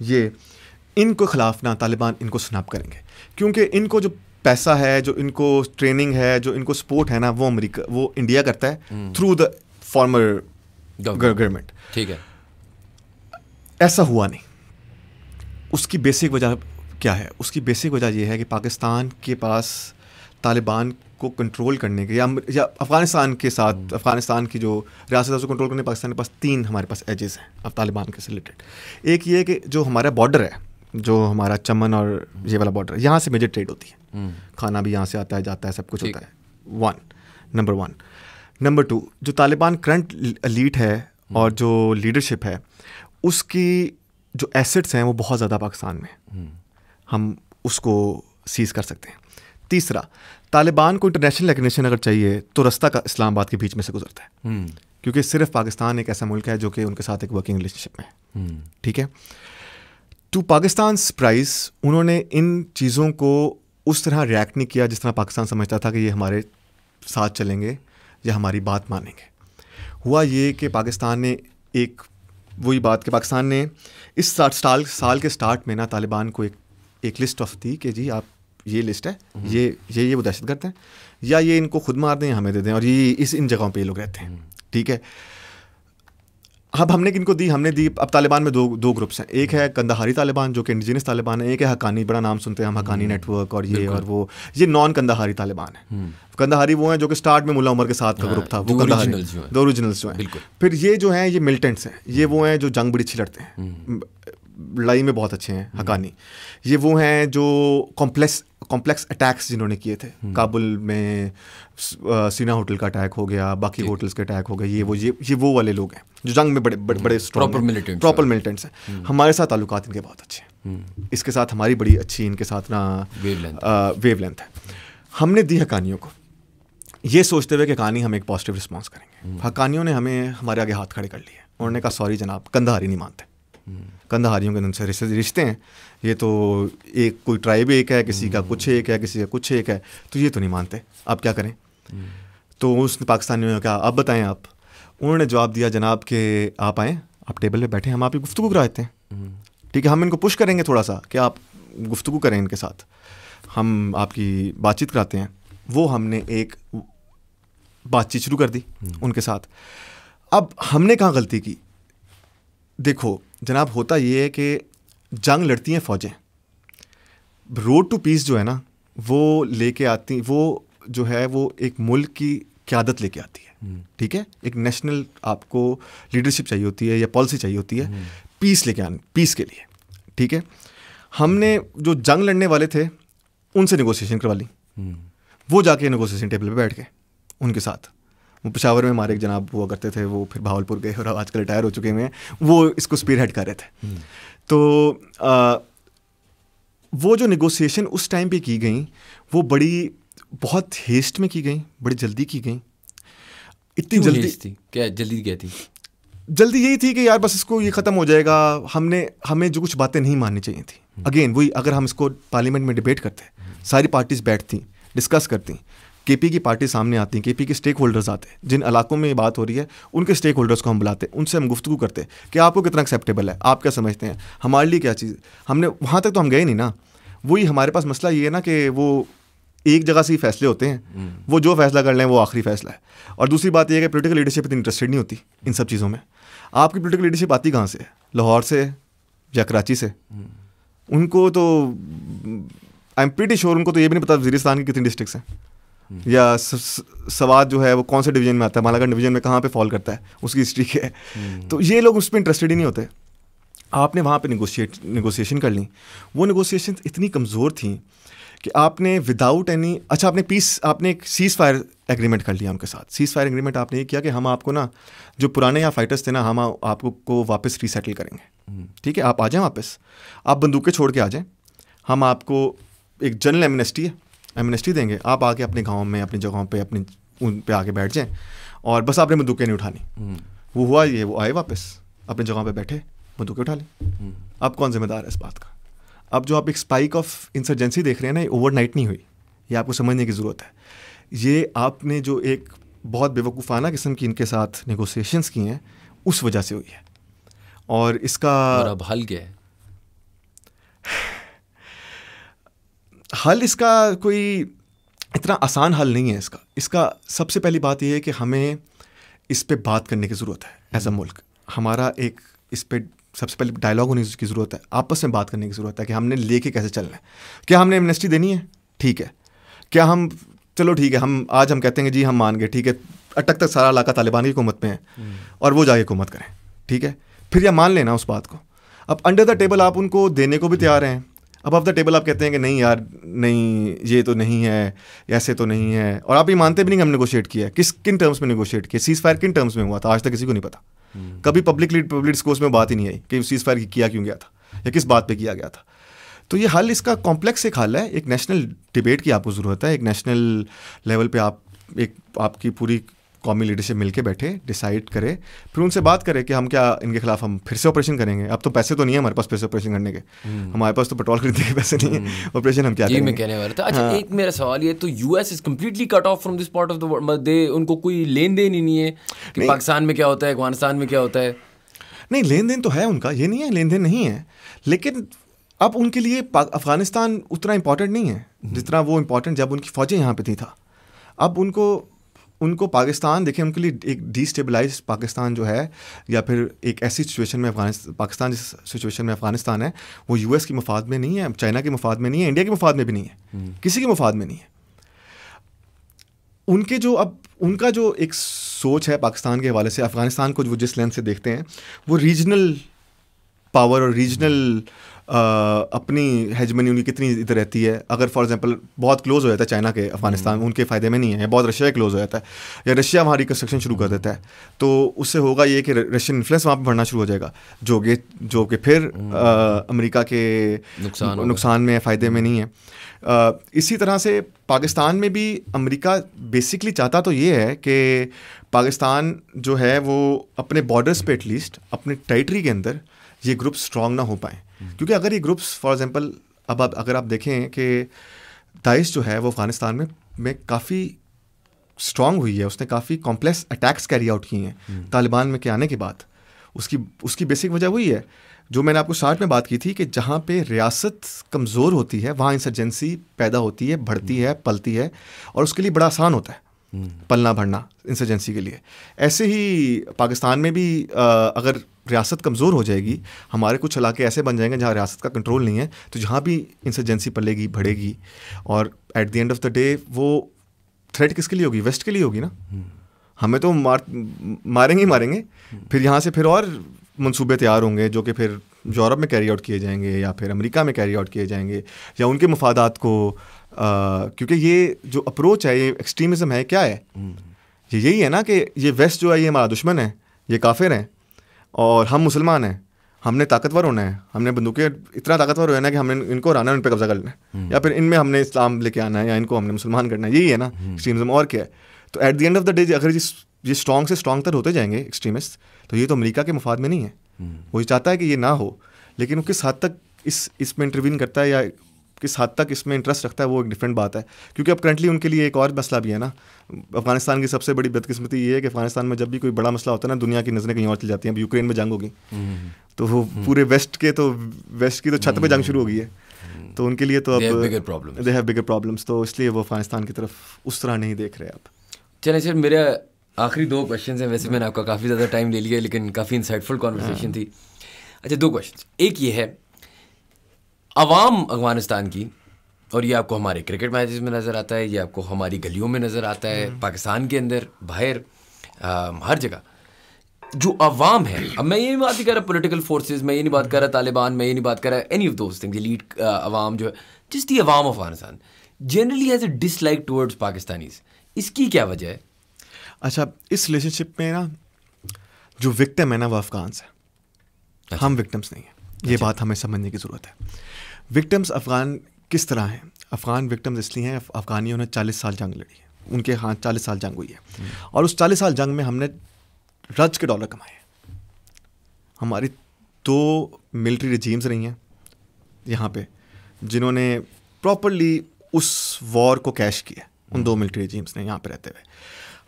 ये इनको ख़िलाफ़ ना तालिबान इनको स्नैप करेंगे क्योंकि इनको जो पैसा है जो इनको ट्रेनिंग है जो इनको सपोर्ट है ना वो अमरीका वो इंडिया करता है थ्रू द फॉर्मर गवर्नमेंट ठीक है ऐसा हुआ नहीं उसकी बेसिक वजह क्या है उसकी बेसिक वजह यह है कि पाकिस्तान के पास तालिबान को कंट्रोल करने के या या अफ़गानिस्तान के साथ हम्म। अफ़गानिस्तान की जो रियासत उसको कंट्रोल करने पाकिस्तान के पास तीन हमारे पास एजेस हैं अब तालिबान के रिलेटेड एक ये कि जो हमारा बॉर्डर है जो हमारा चमन और ये वाला बॉर्डर यहाँ से मेजर ट्रेड होती है हम्म। खाना भी यहाँ से आता है जाता है सब कुछ होता है one number one number two जो तालिबान करंट लीड है हम्म। और जो लीडरशिप है उसकी जो एसेट्स हैं वो बहुत ज़्यादा पाकिस्तान में हम उसको सीज़ कर सकते हैं तीसरा तालिबान को इंटरनेशनल रिकग्नेशन अगर चाहिए तो रास्ता का इस्लामाबाद के बीच में से गुजरता है हम्म। क्योंकि सिर्फ पाकिस्तान एक ऐसा मुल्क है जो कि उनके साथ एक वर्किंग रिलेशनशिप में है हम्म। ठीक है टू तो पाकिस्तान प्राइस उन्होंने इन चीज़ों को उस तरह रिएक्ट नहीं किया जिस तरह पाकिस्तान समझता था कि ये हमारे साथ चलेंगे या हमारी बात मानेंगे हुआ ये कि पाकिस्तान ने एक वही बात कि पाकिस्तान ने इस साल साल के स्टार्ट में ना तालिबान को एक एक लिस्ट ऑफ दी कि जी आप ये लिस्ट है ये ये ये वो दहशत गर्द हैं या ये इनको खुद मार दें हमें दे दें और ये इस इन जगहों पर ये लोग रहते हैं हम्म। ठीक है अब हमने किनको दी हमने दी अब तालिबान में दो दो ग्रुप्स हैं एक है कंदाहारी तालिबान जो कि इंडिजिनस तालिबान है एक है हकानी बड़ा नाम सुनते हैं हम हकानी नेटवर्क हम्म। और ये और वो ये नॉन कंदाहारी तालिबान है हम्म। कंदाहारी वो हैं जो कि स्टार्ट में मुला उमर के साथ का ग्रुप हाँ, था वो कंदाहारी दो ओरिजिनल्स जो हैं फिर ये जो हैं ये मिलिटेंट्स हैं ये वो हैं जो जंग बड़ी अच्छी लड़ते हैं लड़ाई में बहुत अच्छे हैं हकानी ये वो हैं जो कॉम्प्लेक्स कॉम्प्लेक्स अटैक्स जिन्होंने किए थे हम्म। काबुल में सीना होटल का अटैक हो गया बाकी होटल्स के अटैक हो गए ये हम्म। वो ये ये वो वाले लोग हैं जो जंग में बड़े बड़े बड़े प्रॉपर मिलिटेंट्स प्रॉपर मिलिटेंट्स हैं हम्म। हमारे साथ ताल्लुकात इनके बहुत अच्छे हैं इसके साथ हमारी बड़ी अच्छी इनके साथ ना वेव लेंथ है हमने दी हकानियों को ये सोचते हुए कि कहानी हम एक पॉजिटिव रिस्पॉन्स करेंगे हकानियों हाँ, ने हमें हमारे आगे हाथ खड़े कर लिए उन्होंने कहा सॉरी जनाब कंधारी नहीं मानते कंधाहारियों के नाम से रिश्ते हैं ये तो एक कोई ट्राइब एक है किसी का कुछ एक है किसी का कुछ एक है तो ये तो नहीं मानते आप क्या करें तो उसने पाकिस्तानियों ने कहा अब बताएं आप उन्होंने जवाब दिया जनाब के आप आएँ आप टेबल पर बैठे हम आप गुफ्तु करा देते हैं ठीक है हम इनको पुश करेंगे थोड़ा सा कि आप गुफ्तु करें इनके साथ हम आपकी बातचीत कराते हैं वो हमने एक बातचीत शुरू कर दी उनके साथ अब हमने कहाँ गलती की देखो जनाब होता ये है कि जंग लड़ती हैं फ़ौजें रोड टू पीस जो है ना वो लेके आती वो जो है वो एक मुल्क की क्यादत लेके आती है हम्म। ठीक है एक नेशनल आपको लीडरशिप चाहिए होती है या पॉलिसी चाहिए होती है पीस हम्म। लेके आने पीस के लिए ठीक है हमने जो जंग लड़ने वाले थे उनसे निगोशिएशन करवा ली हम्म। वो जाके निगोशिएशन टेबल पे बैठ गए उनके साथ वो पिशावर में मारे जनाब हुआ करते थे वो फिर भावलपुर गए और आजकल रिटायर हो चुके हुए हैं वो इसको स्पीड हेड कर रहे थे हम्म। तो आ, वो जो निगोसिएशन उस टाइम पे की गई वो बड़ी बहुत हेस्ट में की गई बड़ी जल्दी की गई इतनी जल्दी थी क्या जल्दी क्या थी जल्दी यही थी कि यार बस इसको ये ख़त्म हो जाएगा हमने हमें जो कुछ बातें नहीं माननी चाहिए थी अगेन हम्म। वही अगर हम इसको पार्लियामेंट में डिबेट करते हम्म। सारी पार्टीज बैठती डिस्कस करती केपी की पार्टी सामने आती है केपी के स्टेक होल्डर्स आते हैं जिन इलाकों में बात हो रही है उनके स्टेक होल्डर्स को हम बुलाते हैं उनसे हम गुफ्तु करते हैं कि आपको कितना एक्सेप्टेबल है आप क्या समझते हैं हमारे लिए क्या चीज़ हमने वहाँ तक तो हम गए नहीं ना वही हमारे पास मसला ये है ना कि वो एक जगह से ही फैसले होते हैं हम्म। वो जो फैसला कर लें वो आखिरी फैसला है और दूसरी बात यह है कि पोलिटिकल लीडरशिप इतनी इंटरेस्टेड नहीं होती इन सब चीज़ों में आपकी पोलिटिकल लीडरशिप आती कहाँ से लाहौर से या कराची से हम्म। उनको तो आई एम प्रीटी श्योर उनको तो ये भी नहीं पता वजीरिस्तान की कितनी डिस्ट्रिक्ट हैं या सवाद जो है वो कौन से डिवीजन में आता है मालागढ़ डिवीजन में कहाँ पे फॉल करता है उसकी हिस्ट्री क्या है हम्म। तो ये लोग उसमें इंटरेस्टेड ही नहीं होते आपने वहाँ पे निगोशिएट निगोशिएशन कर ली वो निगोशिएशन इतनी कमज़ोर थी कि आपने विदाउट एनी अच्छा आपने पीस आपने एक सीज़ फायर एग्रीमेंट कर लिया उनके साथ सीज़ फायर एग्रीमेंट आपने ये किया कि हम आपको ना जो पुराने यहाँ फाइटर्स थे ना हम आपको को वापस रीसेटल करेंगे हम्म। ठीक है आप आ जाएँ वापस आप बंदूकें छोड़ के आ जाएँ हम आपको एक जनरल एमनेस्टी है एमनेस्टी देंगे आप आके अपने गाँव में अपनी जगहों पर अपने उन पर आके बैठ जाएँ और बस आपने बंदूकें नहीं उठानी हम्म। वो हुआ ये वो आए वापस अपनी जगहों पर बैठे बंदूकें उठा लें हम्म। अब कौन जिम्मेदार है इस बात का अब जो आप एक स्पाइक ऑफ इंसर्जेंसी देख रहे हैं ना ये ओवरनाइट नहीं हुई ये आपको समझने की ज़रूरत है ये आपने जो एक बहुत बेवकूफ़ाना किस्म की इनके साथ नेगोशिएशंस की हैं उस वजह से हुई है और इसका और अब हल क्या है हल इसका कोई इतना आसान हल नहीं है इसका इसका सबसे पहली बात यह है कि हमें इस पर बात करने की ज़रूरत है एज अ हम्म। मुल्क हमारा एक इस पर सबसे पहले डायलॉग होने की ज़रूरत है आपस में बात करने की ज़रूरत है कि हमने लेके कैसे चलना है क्या हमने एमनेस्टी देनी है ठीक है क्या हम चलो ठीक है हम आज हम कहते हैं जी हम मान गए ठीक है अटक तक सारा इलाका तालिबान की हुकूमत में है हम्म। और वो जाके हुकूमत करें ठीक है फिर यह मान लेना उस बात को अब अंडर द टेबल आप उनको देने को भी तैयार हैं अब ऑफ द टेबल आप कहते हैं कि नहीं यार नहीं ये तो नहीं है ऐसे तो नहीं है और आप ये मानते भी नहीं हम नेगोशिएट किया है किस किन टर्म्स में नेगोशिएट किया सीज फायर किन टर्म्स में हुआ था आज तक किसी को नहीं पता हम्म। कभी पब्लिक पब्लिक डिस्कोर्स में बात ही नहीं आई कि सीज फायर किया क्यों गया था या किस बात पर किया गया था तो ये हल इसका कॉम्प्लेक्स एक हल है एक नेशनल डिबेट की आपको ज़रूरत है एक नेशनल लेवल पर आप एक आपकी पूरी कौमी लीडरशिप मिलकर बैठे डिसाइड करे फिर उनसे बात करे कि हम क्या इनके खिलाफ हम फिर से ऑपरेशन करेंगे अब तो पैसे तो नहीं है हमारे पास फिर से ऑपरेशन करने के हम्म। हमारे पास तो पेट्रोल खरीदने के पैसे नहीं है ऑपरेशन हम्म। हम क्या करेंगे मैं कहने वाला था अच्छा हाँ। एक मेरा सवाल ये तो US is completely cut off from this part of the world they उनको कोई लेन देन ही नहीं है कि पाकिस्तान में क्या होता है अफगानिस्तान में क्या होता है नहीं लेन देन तो है उनका ये नहीं है लेन देन नहीं है लेकिन अब उनके लिए अफगानिस्तान उतना इम्पोर्टेंट नहीं है हम्म। जितना वो इम्पोर्टेंट जब उनकी फ़ौजें यहाँ पे थी था अब उनको उनको पाकिस्तान देखिए उनके लिए एक डिस्टेबलाइज पाकिस्तान जो है या फिर एक ऐसी सिचुएशन में अफगानिस्तान पाकिस्तान जिस सिचुएशन में अफगानिस्तान है वो यूएस के मफाद में नहीं है चाइना के मफाद में नहीं है इंडिया के मफाद में भी नहीं है हम्म। किसी के मफाद में नहीं है उनके जो अब उनका जो एक सोच है पाकिस्तान के हवाले से अफगानिस्तान को जो जिस लेंथ से देखते हैं वो रीजनल पावर और रीजनल अपनी हेजमनी उनकी कितनी इधर रहती है अगर फॉर एग्जांपल बहुत क्लोज़ हो जाता है चाइना के अफगानिस्तान हम्म। उनके फ़ायदे में नहीं है या बहुत रशिया क्लोज़ हो जाता है या रशिया वहाँ रिकन्स्ट्रक्शन शुरू कर देता है तो उससे होगा ये कि रशियन इन्फ्लुएंस वहाँ पर बढ़ना शुरू हो जाएगा जो कि जो कि फिर हम्म। अमरीका के नुकसान नुकसान में फ़ायदे में नहीं है इसी तरह से पाकिस्तान में भी अमेरिका बेसिकली चाहता तो ये है कि पाकिस्तान जो है वो अपने बॉर्डर्स पे एटलीस्ट अपने टेरिटरी के अंदर ये ग्रुप स्ट्रांग ना हो पाएँ क्योंकि अगर ये ग्रुप्स फॉर एग्जांपल अब आप अगर आप देखें कि दाइश जो है वो अफगानिस्तान में में काफ़ी स्ट्रांग हुई है उसने काफ़ी कॉम्प्लेक्स अटैक्स कैरी आउट किए हैं हम्म। तालिबान में के आने के बाद उसकी उसकी बेसिक वजह वही है जो मैंने आपको स्टार्ट में बात की थी कि जहाँ पे रियासत कमज़ोर होती है वहाँ इंसर्जेंसी पैदा होती है बढ़ती हम्म। है पलती है और उसके लिए बड़ा आसान होता है पलना भरना इंसर्जेंसी के लिए ऐसे ही पाकिस्तान में भी आ, अगर रियासत कमज़ोर हो जाएगी हमारे कुछ इलाके ऐसे बन जाएंगे जहाँ रियासत का कंट्रोल नहीं है तो जहाँ भी इंसर्जेंसी पलेगी बढ़ेगी और at the end of the day वो थ्रेट किसके लिए होगी वेस्ट के लिए होगी ना हमें तो मार मारेंगे ही मारेंगे फिर यहाँ से फिर और मनसूबे तैयार होंगे जो कि फिर यूरोप में कैरी आउट किए जाएंगे या फिर अमेरिका में कैरी आउट किए जाएंगे या उनके मफादात को क्योंकि ये जो अप्रोच है ये एक्सट्रीमिज़म है क्या है ये यही है ना कि ये वेस्ट जो है ये हमारा दुश्मन है ये काफिर हैं और हम मुसलमान हैं हमने ताकतवर होना है हमने बंदूकें इतना ताकतवर होना है कि हमने इनको हराना है उन पर कब्जा करना है हम्म। या फिर इनमें हमने इस्लाम लेके आना है या इनको हमने मुसलमान करना है यही है ना एक्सट्रीमिज्म और क्या है तो at the end of the day अगर ये ये स्ट्रॉन्ग से स्ट्रॉन्ग तर होते जाएंगे एक्सट्रीमिस्ट तो ये तो अमरीका के मफाद में नहीं है हम्म। वो चाहता है कि ये ना हो लेकिन वो किस हद तक इस इसमें इंटरवीन करता है या किस हद तक इसमें इंटरेस्ट रखता है वो एक डिफरेंट बात है क्योंकि अब करंटली उनके लिए एक और मसला भी है ना अफगानिस्तान की सबसे बड़ी बदकिस्मती ये है कि अफगानिस्तान में जब भी कोई बड़ा मसला होता है ना दुनिया की नज़रें कहीं और चल जाती हैं अब यूक्रेन में जंग होगी हम्म। तो वो हम्म। पूरे वेस्ट के तो वेस्ट की तो छत पर जंग हम्म। शुरू हो गई है तो उनके लिए तो अब दे हैव बिगर प्रॉब्लम्स तो इसलिए वो अफगानिस्तान की तरफ उस तरह नहीं देख रहे आप चले सर मेरा आखिरी दो क्वेश्चन हैं वैसे मैंने आपका काफ़ी ज़्यादा टाइम ले लिया लेकिन काफ़ी इंसाइटफुल कॉन्वर्सेशन थी अच्छा दो क्वेश्चन एक ये है अवाम अफगानिस्तान की और ये आपको हमारे क्रिकेट मैच में नज़र आता है ये आपको हमारी गलियों में नज़र आता है हम्म। पाकिस्तान के अंदर बाहर हर जगह जो अवाम है अब मैं ये नहीं बात नहीं कर रहा पोलिटिकल फोर्सेज मैं ये नहीं बात कर रहा तालिबान मैं ये नहीं बात कर रहा any of those things lead अवाम जो है जिस दी अवाम Afghanistan generally as a dislike towards Pakistanis इसकी क्या वजह है अच्छा इस रिलेशनशिप में ना जो विक्टम है ना वो अफगान से अच्छा। हम विक्टिम्स नहीं है ये अच्छा। बात हमें समझने की ज़रूरत है विक्टम्स अफगान किस तरह हैं अफगान विक्टम्स इसलिए हैं अफगानियों ने चालीस साल जंग लड़ी है उनके हाथ चालीस साल जंग हुई है हम्म। और उस चालीस साल जंग में हमने रज के डॉलर कमाए हमारी दो मिलिट्री रिजीम्स रही हैं यहाँ पे जिन्होंने प्रॉपरली उस वॉर को कैश किया उन दो हम्म। मिलिट्री रिजीम्स ने यहाँ पर रहते हुए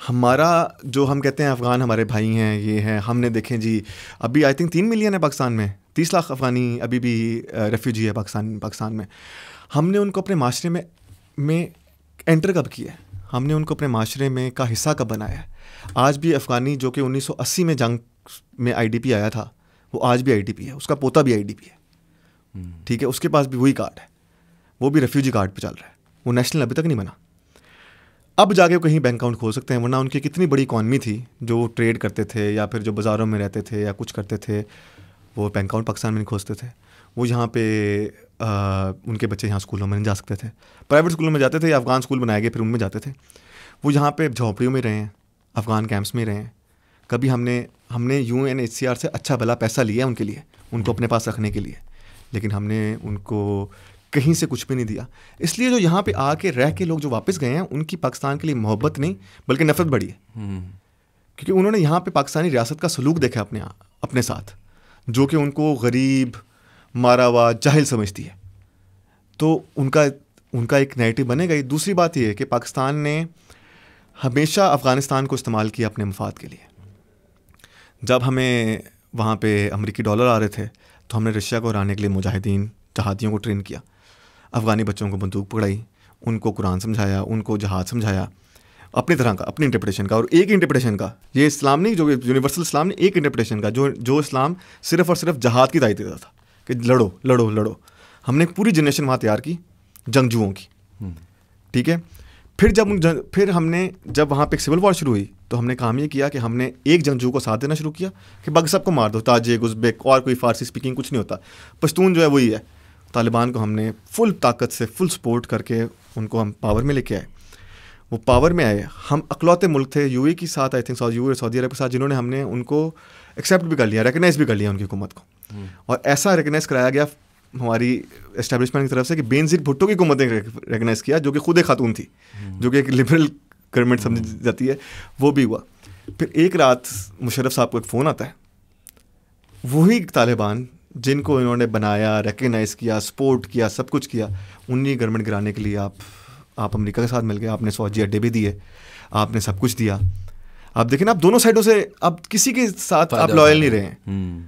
हमारा जो हम कहते हैं अफ़गान हमारे भाई हैं ये हैं हमने देखें जी अभी आई थिंक तीन मिलियन है पाकिस्तान में तीस लाख अफगानी अभी भी रेफ्यूजी है पाकिस्तान पाकिस्तान में हमने उनको अपने माशरे में में एंटर कब किया है हमने उनको अपने माशरे में का हिस्सा कब बनाया है आज भी अफगानी जो कि 1980 में जंग में आईडीपी आया था वो आज भी आईडीपी है उसका पोता भी आईडीपी है हम्म। ठीक है उसके पास भी वही कार्ड है वो भी रेफ्यूजी कार्ड पर चल रहा है वो नेशनल अभी तक नहीं बना अब जाके वो कहीं बैंक अकाउंट खोल सकते हैं वरना उनकी कितनी बड़ी इकॉनमी थी जो ट्रेड करते थे या फिर जो बाज़ारों में रहते थे या कुछ करते थे वो अकाउंट पाकिस्तान में नहीं खोजते थे वो यहाँ पे आ, उनके बच्चे यहाँ स्कूलों में नहीं जा सकते थे प्राइवेट स्कूलों में जाते थे या अफ़गान स्कूल बनाए गए फिर उनमें जाते थे वो यहाँ पे झोंपड़ियों में रहे हैं अफ़गान कैंप्स में रहे हैं कभी हमने हमने U N H C R से अच्छा भला पैसा लिया उनके लिए उनको अपने पास रखने के लिए लेकिन हमने उनको कहीं से कुछ भी नहीं दिया इसलिए जो यहाँ पे आके रह के लोग जो वापस गए हैं उनकी पाकिस्तान के लिए मोहब्बत नहीं बल्कि नफरत बढ़ी है हम्म। क्योंकि उन्होंने यहाँ पे पाकिस्तानी रियासत का सलूक देखा अपने अपने साथ जो कि उनको गरीब मारावा जाहिल समझती है तो उनका उनका एक नेगेटिव बनेगा दूसरी बात यह है कि पाकिस्तान ने हमेशा अफ़गानिस्तान को इस्तेमाल किया अपने मफाद के लिए जब हमें वहाँ पे अमेरिकी डॉलर आ रहे थे तो हमने रशिया को हराने के लिए मुजाहिदीन जहादियों को ट्रेन किया अफ़गानी बच्चों को बंदूक पकड़ाई उनको कुरान समझाया उनको जहाज समझाया अपनी तरह का अपनी इंटरप्रिटेशन का और एक इंटरप्रिटेशन का ये इस्लाम नहीं जो यूनिवर्सल इस्लाम ने एक इंटरप्रिटेशन का जो जो इस्लाम सिर्फ और सिर्फ जहाद की दाई देता था कि लड़ो लड़ो लड़ो हमने पूरी जनरेशन वहाँ तैयार की जंगजुओं की हम्म। ठीक है फिर जब उन फिर हमने जब वहाँ पर सिविल वॉर शुरू हुई तो हमने काम ये किया कि हमने एक जंगजू को साथ देना शुरू किया कि बाकी सबको मार दो ताजे गुजबेक और कोई फारसी स्पीकिंग कुछ नहीं होता पश्तून जो है वही है तालिबान को हमने फुल ताकत से फुल सपोर्ट करके उनको हम पावर में लेके आए वो पावर में आए हम अकलौते मुल्क थे यू के साथ I think you Saudi Arab के साथ जिन्होंने हमने उनको एक्सेप्ट भी कर लिया रिकगनाइज भी कर लिया उनकी हुकूमत को हम्म। और ऐसा रिकगनाइज कराया गया हमारी इस्टेबलिशमेंट की तरफ से कि बेनजीर भुट्टो की हुकूमत ने रिकगनाइज किया जो कि खुद एक खातून थी हम्म। जो कि एक लिबरल गवर्नमेंट समझी जाती है वो भी हुआ फिर एक रात मुशरफ साहब को एक फ़ोन आता है वही तालिबान जिनको इन्होंने बनाया रिकगनाइज़ किया सपोर्ट किया सब कुछ किया उन्हीं गवर्नमेंट गिराने के लिए आप आप अमेरिका के साथ मिल गए आपने फौजी अड्डे भी दिए आपने सब कुछ दिया आप देखें आप दोनों साइडों से आप किसी के साथ आप लॉयल नहीं रहे हैं हम्म।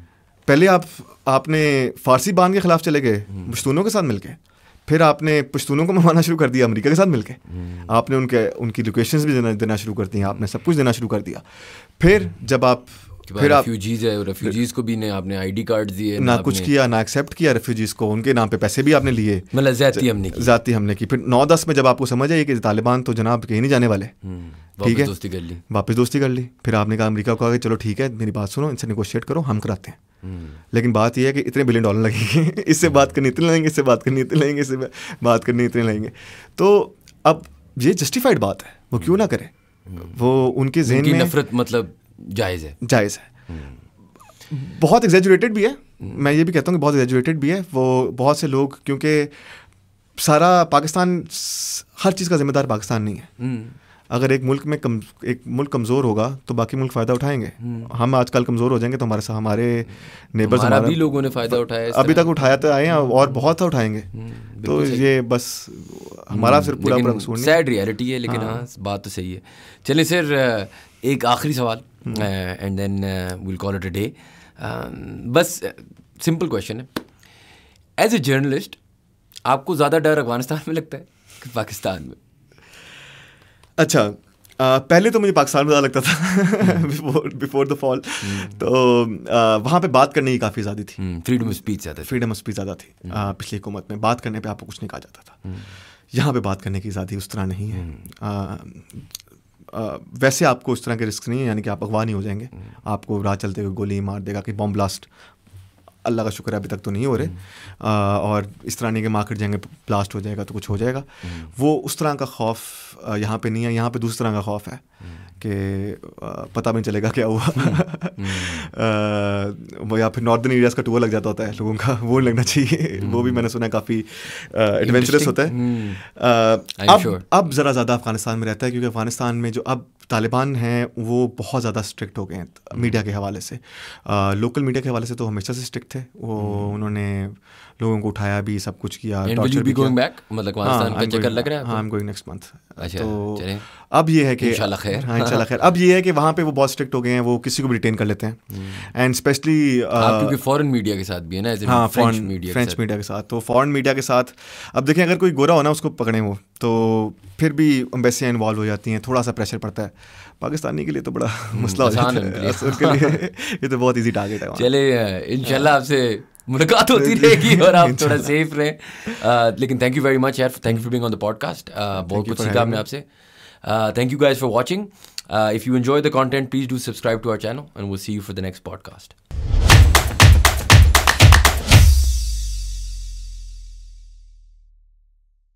पहले आप आपने फारसी बान के खिलाफ चले गए हम्म। पश्तूनों के साथ मिलके फिर आपने पश्तूनों को मनवाना शुरू कर दिया अमेरिका के साथ मिलके हम्म। आपने उनके उनकी लोकेशंस भी देना देना शुरू कर दी आपने सब कुछ देना शुरू कर दिया फिर जब आप फिर रेफ्यूजीज है रेफ्यूजीज को भी ने आपने आईडी कार्ड दिए ना कुछ किया ना एक्सेप्ट किया रेफ्यूजीज को उनके नाम पे पैसे भी आपने लिए मतलब ज्यादा हमने की ज्यादा हमने की फिर नौ दस में जब आपको समझ आई कि तालिबान तो जनाब कहीं नहीं जाने वाले हम्म, ठीक है दोस्ती कर ली वापस दोस्ती कर ली फिर आपने कहा अमरीका को आगे चलो ठीक है मेरी बात सुनो इनसे निगोशिएट करो हम कराते हैं हम्म। लेकिन बात यह है कि इतने (laughs) बिलियन डॉलर लगेंगे इससे बात करनी इतने लगेंगे इससे बात करनी इतने लगेंगे इससे बात करनी इतने लगेंगे तो अब ये जस्टिफाइड बात है वो क्यों ना हम्म। करें वो उनके जहन में नफरत मतलब जायज़ है जायज़ है बहुत एग्जेजुरेटेड भी है मैं ये भी कहता हूँ कि बहुत एग्जेजुरेटेड भी है वो बहुत से लोग क्योंकि सारा पाकिस्तान हर चीज़ का जिम्मेदार पाकिस्तान नहीं है हम्म। अगर एक मुल्क में कम एक मुल्क कमज़ोर होगा तो बाकी मुल्क फ़ायदा उठाएंगे हम्म। हम आजकल कमज़ोर हो जाएंगे तो हमारे साथ हमारे नेबर्स हमारा भी लोगों ने फ़ायदा उठाया अभी तक उठाया तो आए हैं हम्म। और बहुत सा उठाएंगे तो ये बस हमारा सिर्फ पूरा सैड रियलिटी है लेकिन हाँ।, हाँ बात तो सही है चलिए सर एक आखिरी सवाल and then will call it a day बस सिंपल क्वेश्चन है एज ए जर्नलिस्ट आपको ज़्यादा डर अफगानिस्तान में लगता है कि पाकिस्तान में अच्छा आ, uh, पहले तो मुझे पाकिस्तान में ज़्यादा लगता था बिफोर द फॉल तो आ, uh, वहाँ पे बात करने की काफ़ी ज़्यादा थी फ्रीडम ऑफ स्पीच ज़्यादा फ्रीडम ऑफ स्पीच ज़्यादा थी हम्म। uh, पिछली हुकूमत में बात करने पे आपको कुछ नहीं कहा जाता था हम्म। यहाँ पे बात करने की आज़ादी उस तरह नहीं है हम्म। आ, वैसे आपको उस तरह के रिस्क नहीं है यानी कि आप अगवा नहीं हो जाएंगे हम्म। आपको राह चलते हुए गोली मार देगा कि बॉम्ब ब्लास्ट अल्लाह का शुक्र है अभी तक तो नहीं हो रहे हम्म। आ, और इस तरह नहीं कि मार्केट जाएंगे ब्लास्ट हो जाएगा तो कुछ हो जाएगा हम्म। वो उस तरह का खौफ यहाँ पे नहीं है यहाँ पे दूसरी तरह का खौफ है हम्म। कि पता भी नहीं चलेगा क्या हुआ (laughs) वो या फिर नॉर्दर्न एरियाज़ का टूर लग जाता होता है लोगों का वो लगना चाहिए वो भी मैंने सुना काफ़ी एडवेंचरस होता है अब अब ज़रा ज़्यादा अफगानिस्तान में रहता है क्योंकि अफगानिस्तान में जो अब तालिबान हैं वो बहुत ज़्यादा स्ट्रिक्ट हो गए हैं मीडिया के हवाले से लोकल मीडिया के हवाले से तो हमेशा से स्ट्रिक्ट थे वो हम्म। उन्होंने लोगों को उठाया भी सब कुछ किया भी गोइंग बैक मतलब हाँ, चक्कर लग रहा है गोइंग नेक्स्ट मंथ तो अब ये है कि खैर हां इंशाल्लाह खैर अब ये है कि वहाँ पे वो बहुत स्ट्रिक्ट हो गए हैं वो किसी को भी रिटेन कर लेते हैं एंड हम्म। स्पेशली हाँ, uh, क्योंकि फॉरेन मीडिया के साथ भी है ना हाँ फॉरेन मीडिया फ्रेंच मीडिया के साथ तो फॉरेन मीडिया के साथ अब देखें अगर कोई गोरा हो ना उसको पकड़े वो तो फिर भी अम्बेसियाँ इन्वॉल्व हो जाती हैं थोड़ा सा प्रेशर पड़ता है पाकिस्तानी के लिए तो बड़ा हम्म, मसला हो जाता है के लिए (laughs) ये तो बहुत इजी टारगेट है चलिए इंशाल्लाह हाँ। आपसे मुलाकात होती (laughs) रहेगी और आप थोड़ा सेफ रहें लेकिन थैंक यू वेरी मच यार thank you for being on the podcast बहुत कुछ सीखा हमने आपसे thank you guys for watching if you enjoy the content please do subscribe to our channel and वो see you for the next podcast